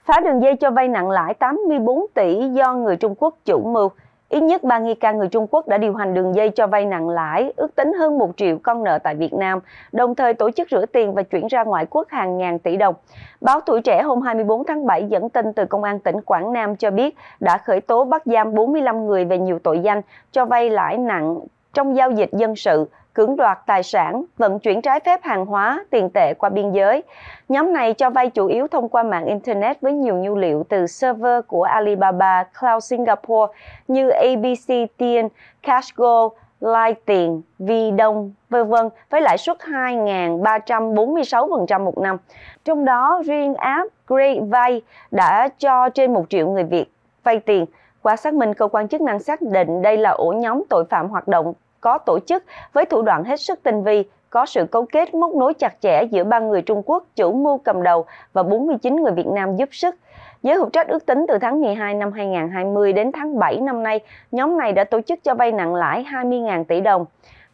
Phá đường dây cho vay nặng lãi 84 tỷ do người Trung Quốc chủ mưu Ít nhất 3 nghi can người Trung Quốc đã điều hành đường dây cho vay nặng lãi, ước tính hơn 1 triệu con nợ tại Việt Nam, đồng thời tổ chức rửa tiền và chuyển ra ngoại quốc hàng ngàn tỷ đồng. Báo Tuổi Trẻ hôm 24 tháng 7 dẫn tin từ Công an tỉnh Quảng Nam cho biết đã khởi tố bắt giam 45 người về nhiều tội danh cho vay lãi nặng trong giao dịch dân sự, cưỡng đoạt tài sản, vận chuyển trái phép hàng hóa, tiền tệ qua biên giới. Nhóm này cho vay chủ yếu thông qua mạng Internet với nhiều nhu liệu từ server của Alibaba, Cloud Singapore như ABC, Tien, CashGo, Lai Tiền, Vi Đông, v.v. với lãi suất 2.346% một năm. Trong đó, riêng app Great Vay đã cho trên 1 triệu người Việt vay tiền. Qua xác minh, cơ quan chức năng xác định đây là ổ nhóm tội phạm hoạt động có tổ chức với thủ đoạn hết sức tinh vi, có sự cấu kết móc nối chặt chẽ giữa ba người Trung Quốc chủ mưu cầm đầu và 49 người Việt Nam giúp sức. Giới hữu trách ước tính từ tháng 12 năm 2020 đến tháng 7 năm nay, nhóm này đã tổ chức cho vay nặng lãi 20.000 tỷ đồng,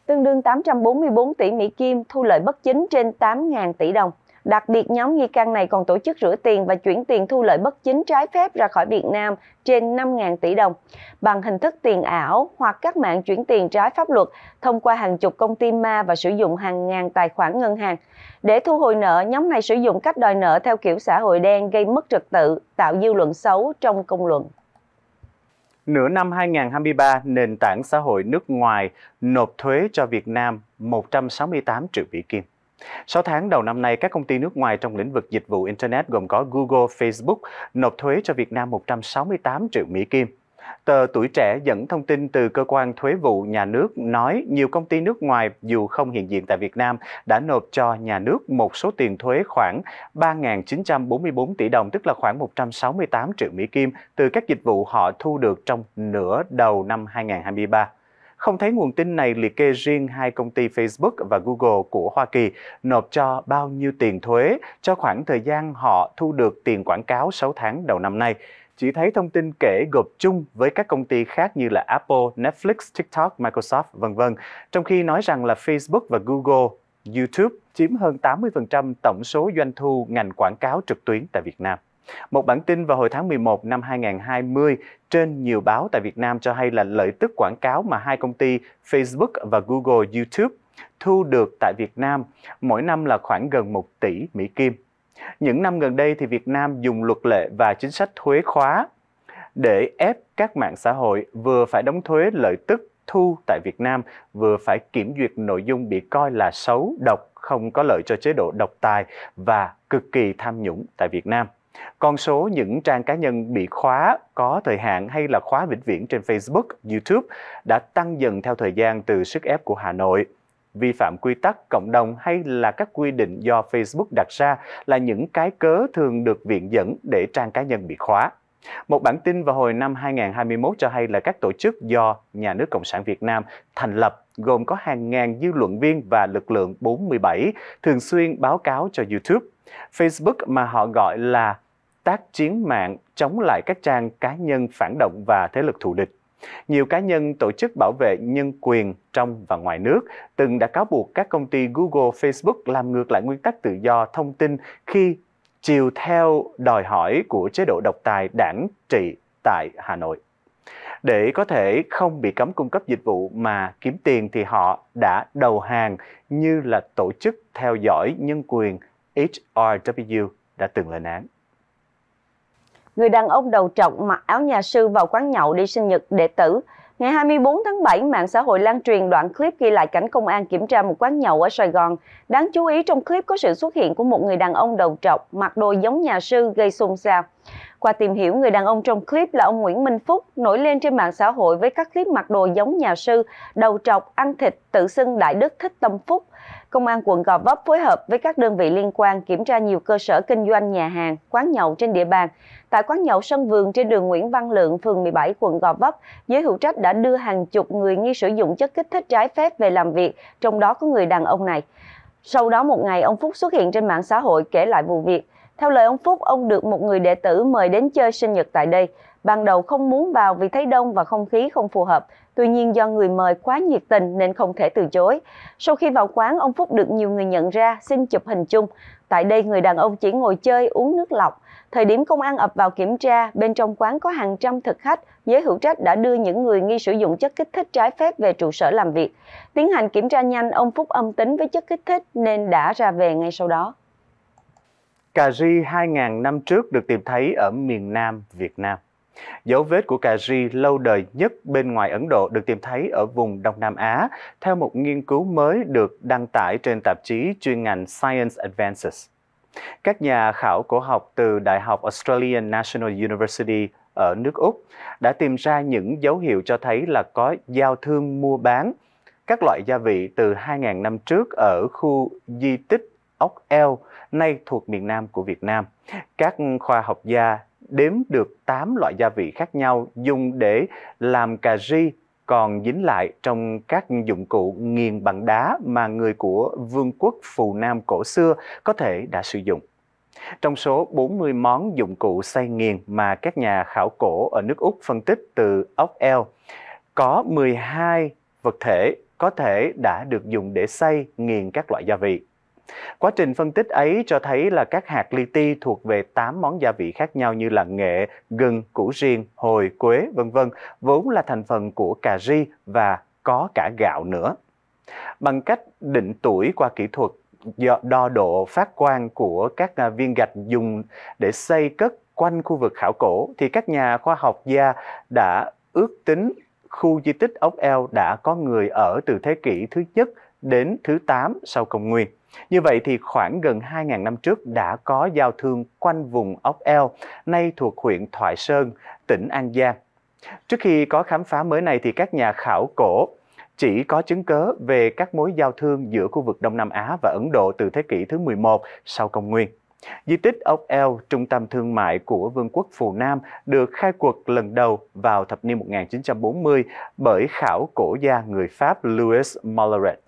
tương đương 844 tỷ Mỹ Kim thu lợi bất chính trên 8.000 tỷ đồng. Đặc biệt nhóm nghi can này còn tổ chức rửa tiền và chuyển tiền thu lợi bất chính trái phép ra khỏi Việt Nam trên 5.000 tỷ đồng bằng hình thức tiền ảo hoặc các mạng chuyển tiền trái pháp luật thông qua hàng chục công ty ma và sử dụng hàng ngàn tài khoản ngân hàng. Để thu hồi nợ, nhóm này sử dụng cách đòi nợ theo kiểu xã hội đen gây mất trật tự, tạo dư luận xấu trong công luận. Nửa năm 2023, nền tảng xã hội nước ngoài nộp thuế cho Việt Nam 168 triệu Mỹ Kim. 6 tháng đầu năm nay, các công ty nước ngoài trong lĩnh vực dịch vụ Internet gồm có Google, Facebook nộp thuế cho Việt Nam 168 triệu Mỹ Kim. Tờ Tuổi Trẻ dẫn thông tin từ cơ quan thuế vụ nhà nước nói nhiều công ty nước ngoài dù không hiện diện tại Việt Nam đã nộp cho nhà nước một số tiền thuế khoảng 3.944 tỷ đồng, tức là khoảng 168 triệu Mỹ Kim từ các dịch vụ họ thu được trong nửa đầu năm 2023. Không thấy nguồn tin này liệt kê riêng hai công ty Facebook và Google của Hoa Kỳ nộp cho bao nhiêu tiền thuế cho khoảng thời gian họ thu được tiền quảng cáo 6 tháng đầu năm nay chỉ thấy thông tin kể gộp chung với các công ty khác như là Apple, Netflix, TikTok, Microsoft, vân vân. Trong khi nói rằng là Facebook và Google, YouTube chiếm hơn 80% tổng số doanh thu ngành quảng cáo trực tuyến tại Việt Nam. Một bản tin vào hồi tháng 11 năm 2020 trên nhiều báo tại Việt Nam cho hay là lợi tức quảng cáo mà hai công ty Facebook và Google YouTube thu được tại Việt Nam mỗi năm là khoảng gần 1 tỷ Mỹ Kim. Những năm gần đây thì Việt Nam dùng luật lệ và chính sách thuế khóa để ép các mạng xã hội vừa phải đóng thuế lợi tức thu tại Việt Nam vừa phải kiểm duyệt nội dung bị coi là xấu, độc, không có lợi cho chế độ độc tài và cực kỳ tham nhũng tại Việt Nam. Con số những trang cá nhân bị khóa có thời hạn hay là khóa vĩnh viễn trên Facebook, YouTube đã tăng dần theo thời gian từ sức ép của Hà Nội. Vi phạm quy tắc cộng đồng hay là các quy định do Facebook đặt ra là những cái cớ thường được viện dẫn để trang cá nhân bị khóa. Một bản tin vào hồi năm 2021 cho hay là các tổ chức do Nhà nước Cộng sản Việt Nam thành lập gồm có hàng ngàn dư luận viên và lực lượng 47 thường xuyên báo cáo cho YouTube. Facebook mà họ gọi là tác chiến mạng chống lại các trang cá nhân phản động và thế lực thù địch. Nhiều cá nhân tổ chức bảo vệ nhân quyền trong và ngoài nước từng đã cáo buộc các công ty Google, Facebook làm ngược lại nguyên tắc tự do thông tin khi chiều theo đòi hỏi của chế độ độc tài đảng trị tại Hà Nội. Để có thể không bị cấm cung cấp dịch vụ mà kiếm tiền thì họ đã đầu hàng như là tổ chức theo dõi nhân quyền HRW đã từng lên án người đàn ông đầu trọc mặc áo nhà sư vào quán nhậu đi sinh nhật đệ tử. Ngày 24 tháng 7, mạng xã hội lan truyền đoạn clip ghi lại cảnh công an kiểm tra một quán nhậu ở Sài Gòn. Đáng chú ý trong clip có sự xuất hiện của một người đàn ông đầu trọc, mặc đồ giống nhà sư gây xôn xao. Qua tìm hiểu, người đàn ông trong clip là ông Nguyễn Minh Phúc, nổi lên trên mạng xã hội với các clip mặc đồ giống nhà sư, đầu trọc, ăn thịt, tự xưng Đại Đức Thích Tâm Phúc. Công an quận Gò Vấp phối hợp với các đơn vị liên quan kiểm tra nhiều cơ sở kinh doanh nhà hàng, quán nhậu trên địa bàn. Tại quán nhậu Sân Vườn trên đường Nguyễn Văn Lượng, phường 17, quận Gò Vấp, giới hữu trách đã đưa hàng chục người nghi sử dụng chất kích thích trái phép về làm việc, trong đó có người đàn ông này. Sau đó một ngày, ông Phúc xuất hiện trên mạng xã hội kể lại vụ việc. Theo lời ông Phúc, ông được một người đệ tử mời đến chơi sinh nhật tại đây. Ban đầu không muốn vào vì thấy đông và không khí không phù hợp. Tuy nhiên do người mời quá nhiệt tình nên không thể từ chối. Sau khi vào quán, ông Phúc được nhiều người nhận ra xin chụp hình chung. Tại đây, người đàn ông chỉ ngồi chơi, uống nước lọc. Thời điểm công an ập vào kiểm tra, bên trong quán có hàng trăm thực khách, giới hữu trách đã đưa những người nghi sử dụng chất kích thích trái phép về trụ sở làm việc. Tiến hành kiểm tra nhanh, ông Phúc âm tính với chất kích thích nên đã ra về ngay sau đó. Cà ri 2.000 năm trước được tìm thấy ở miền Nam Việt Nam. Dấu vết của cà ri lâu đời nhất bên ngoài Ấn Độ được tìm thấy ở vùng Đông Nam Á, theo một nghiên cứu mới được đăng tải trên tạp chí chuyên ngành Science Advances. Các nhà khảo cổ học từ Đại học Australian National University ở nước Úc đã tìm ra những dấu hiệu cho thấy là có giao thương mua bán các loại gia vị từ 2.000 năm trước ở khu di tích Ốc Eo, nay thuộc miền Nam của Việt Nam. Các khoa học gia đếm được 8 loại gia vị khác nhau dùng để làm cà ri còn dính lại trong các dụng cụ nghiền bằng đá mà người của vương quốc Phù Nam cổ xưa có thể đã sử dụng. Trong số 40 món dụng cụ xay nghiền mà các nhà khảo cổ ở nước Úc phân tích từ ốc eo, có 12 vật thể có thể đã được dùng để xay nghiền các loại gia vị. Quá trình phân tích ấy cho thấy là các hạt li ti thuộc về 8 món gia vị khác nhau như là nghệ, gừng, củ riêng, hồi, quế, vân vân, vốn là thành phần của cà ri và có cả gạo nữa. Bằng cách định tuổi qua kỹ thuật đo độ phát quang của các à, viên gạch dùng để xây cất quanh khu vực khảo cổ thì các nhà khoa học gia đã ước tính khu di tích ốc eo đã có người ở từ thế kỷ thứ nhất đến thứ 8 sau công nguyên. Như vậy thì khoảng gần 2.000 năm trước đã có giao thương quanh vùng ốc eo, nay thuộc huyện Thoại Sơn, tỉnh An Giang. Trước khi có khám phá mới này thì các nhà khảo cổ chỉ có chứng cớ về các mối giao thương giữa khu vực Đông Nam Á và Ấn Độ từ thế kỷ thứ 11 sau công nguyên. Di tích Ốc Eo, trung tâm thương mại của Vương quốc Phù Nam, được khai cuộc lần đầu vào thập niên 1940 bởi khảo cổ gia người Pháp Louis Molleret.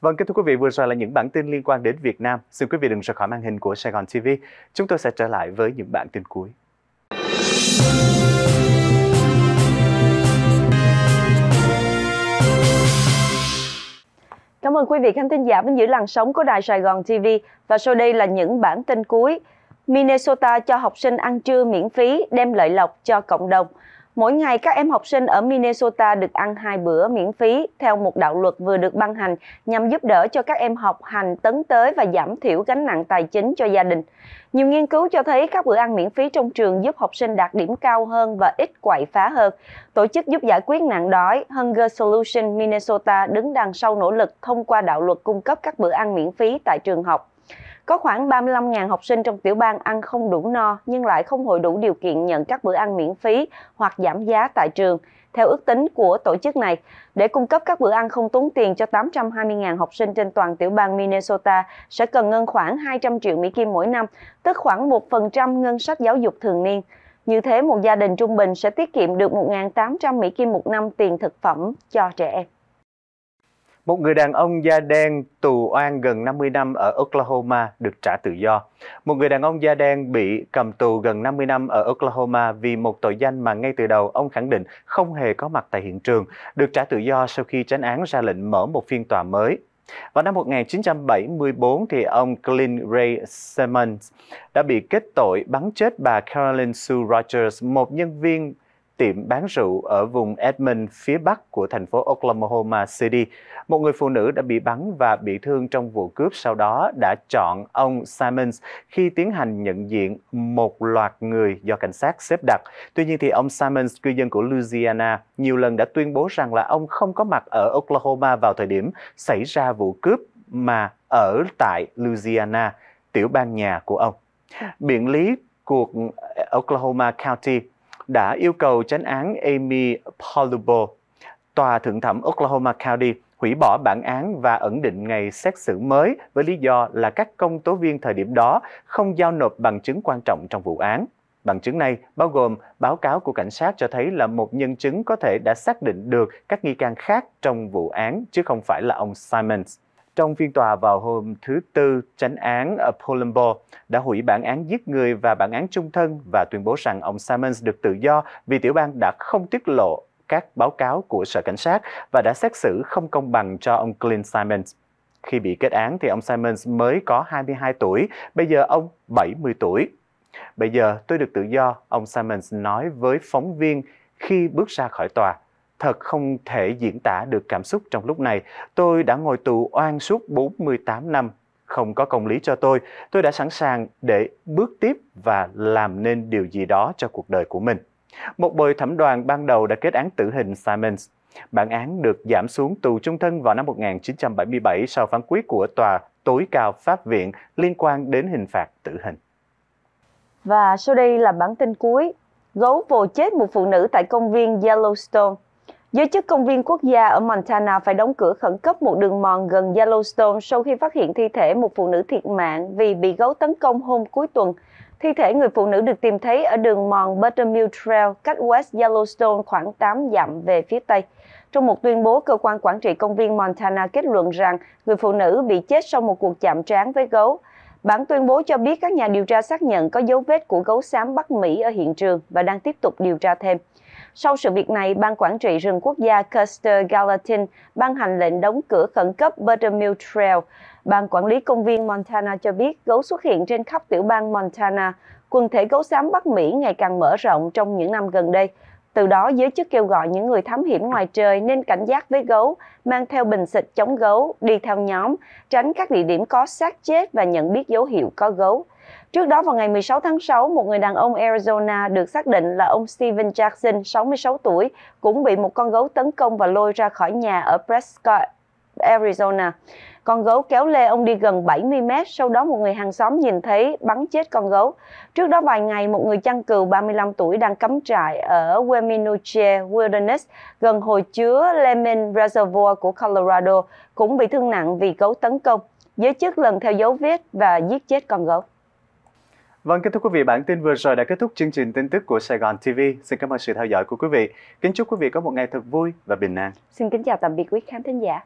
Vâng, kính thưa quý vị, vừa rồi là những bản tin liên quan đến Việt Nam. Xin quý vị đừng rời khỏi màn hình của Sài Gòn TV. Chúng tôi sẽ trở lại với những bản tin cuối. Cảm ơn quý vị khán thính giả vẫn giữ làn sóng của Đài Sài Gòn TV và sau đây là những bản tin cuối. Minnesota cho học sinh ăn trưa miễn phí đem lợi lộc cho cộng đồng mỗi ngày các em học sinh ở Minnesota được ăn hai bữa miễn phí theo một đạo luật vừa được ban hành nhằm giúp đỡ cho các em học hành tấn tới và giảm thiểu gánh nặng tài chính cho gia đình. Nhiều nghiên cứu cho thấy các bữa ăn miễn phí trong trường giúp học sinh đạt điểm cao hơn và ít quậy phá hơn. Tổ chức giúp giải quyết nạn đói Hunger Solution Minnesota đứng đằng sau nỗ lực thông qua đạo luật cung cấp các bữa ăn miễn phí tại trường học. Có khoảng 35.000 học sinh trong tiểu bang ăn không đủ no nhưng lại không hội đủ điều kiện nhận các bữa ăn miễn phí hoặc giảm giá tại trường. Theo ước tính của tổ chức này, để cung cấp các bữa ăn không tốn tiền cho 820.000 học sinh trên toàn tiểu bang Minnesota sẽ cần ngân khoảng 200 triệu Mỹ Kim mỗi năm, tức khoảng 1% ngân sách giáo dục thường niên. Như thế, một gia đình trung bình sẽ tiết kiệm được 1.800 Mỹ Kim một năm tiền thực phẩm cho trẻ em một người đàn ông da đen tù oan gần 50 năm ở Oklahoma được trả tự do. Một người đàn ông da đen bị cầm tù gần 50 năm ở Oklahoma vì một tội danh mà ngay từ đầu ông khẳng định không hề có mặt tại hiện trường, được trả tự do sau khi tránh án ra lệnh mở một phiên tòa mới. Vào năm 1974, thì ông Clint Ray Simmons đã bị kết tội bắn chết bà Carolyn Sue Rogers, một nhân viên tiệm bán rượu ở vùng Edmond phía bắc của thành phố Oklahoma City. Một người phụ nữ đã bị bắn và bị thương trong vụ cướp sau đó đã chọn ông Simmons khi tiến hành nhận diện một loạt người do cảnh sát xếp đặt. Tuy nhiên thì ông Simmons, cư dân của Louisiana, nhiều lần đã tuyên bố rằng là ông không có mặt ở Oklahoma vào thời điểm xảy ra vụ cướp mà ở tại Louisiana, tiểu bang nhà của ông. Biện lý cuộc Oklahoma County đã yêu cầu tránh án Amy Palubo, Tòa Thượng thẩm Oklahoma County, hủy bỏ bản án và ẩn định ngày xét xử mới với lý do là các công tố viên thời điểm đó không giao nộp bằng chứng quan trọng trong vụ án. Bằng chứng này bao gồm báo cáo của cảnh sát cho thấy là một nhân chứng có thể đã xác định được các nghi can khác trong vụ án chứ không phải là ông Simons trong phiên tòa vào hôm thứ Tư, tránh án ở Polombo đã hủy bản án giết người và bản án trung thân và tuyên bố rằng ông Simons được tự do vì tiểu bang đã không tiết lộ các báo cáo của Sở Cảnh sát và đã xét xử không công bằng cho ông Clint Simons. Khi bị kết án thì ông Simons mới có 22 tuổi, bây giờ ông 70 tuổi. Bây giờ tôi được tự do, ông Simons nói với phóng viên khi bước ra khỏi tòa. Thật không thể diễn tả được cảm xúc trong lúc này. Tôi đã ngồi tù oan suốt 48 năm. Không có công lý cho tôi, tôi đã sẵn sàng để bước tiếp và làm nên điều gì đó cho cuộc đời của mình. Một bồi thẩm đoàn ban đầu đã kết án tử hình Simons. Bản án được giảm xuống tù trung thân vào năm 1977 sau phán quyết của tòa tối cao pháp viện liên quan đến hình phạt tử hình. Và sau đây là bản tin cuối. Gấu vồ chết một phụ nữ tại công viên Yellowstone. Giới chức công viên quốc gia ở Montana phải đóng cửa khẩn cấp một đường mòn gần Yellowstone sau khi phát hiện thi thể một phụ nữ thiệt mạng vì bị gấu tấn công hôm cuối tuần. Thi thể người phụ nữ được tìm thấy ở đường mòn Buttermilk Trail cách West Yellowstone khoảng 8 dặm về phía Tây. Trong một tuyên bố, cơ quan quản trị công viên Montana kết luận rằng người phụ nữ bị chết sau một cuộc chạm trán với gấu. Bản tuyên bố cho biết các nhà điều tra xác nhận có dấu vết của gấu xám Bắc Mỹ ở hiện trường và đang tiếp tục điều tra thêm. Sau sự việc này, Ban Quản trị Rừng Quốc gia Custer Gallatin ban hành lệnh đóng cửa khẩn cấp Buttermilk Trail. Ban Quản lý Công viên Montana cho biết gấu xuất hiện trên khắp tiểu bang Montana. Quần thể gấu xám Bắc Mỹ ngày càng mở rộng trong những năm gần đây. Từ đó, giới chức kêu gọi những người thám hiểm ngoài trời nên cảnh giác với gấu, mang theo bình xịt chống gấu, đi theo nhóm, tránh các địa điểm có xác chết và nhận biết dấu hiệu có gấu. Trước đó vào ngày 16 tháng 6, một người đàn ông Arizona được xác định là ông Steven Jackson, 66 tuổi, cũng bị một con gấu tấn công và lôi ra khỏi nhà ở Prescott, Arizona. Con gấu kéo lê ông đi gần 70 mét, sau đó một người hàng xóm nhìn thấy bắn chết con gấu. Trước đó vài ngày, một người chăn cừu 35 tuổi đang cắm trại ở Weminuche Wilderness gần hồ chứa Lemon Reservoir của Colorado cũng bị thương nặng vì gấu tấn công. Giới chức lần theo dấu vết và giết chết con gấu. Vâng, kính thưa quý vị, bản tin vừa rồi đã kết thúc chương trình tin tức của Sài Gòn TV. Xin cảm ơn sự theo dõi của quý vị. Kính chúc quý vị có một ngày thật vui và bình an. Xin kính chào tạm biệt quý khán thính giả.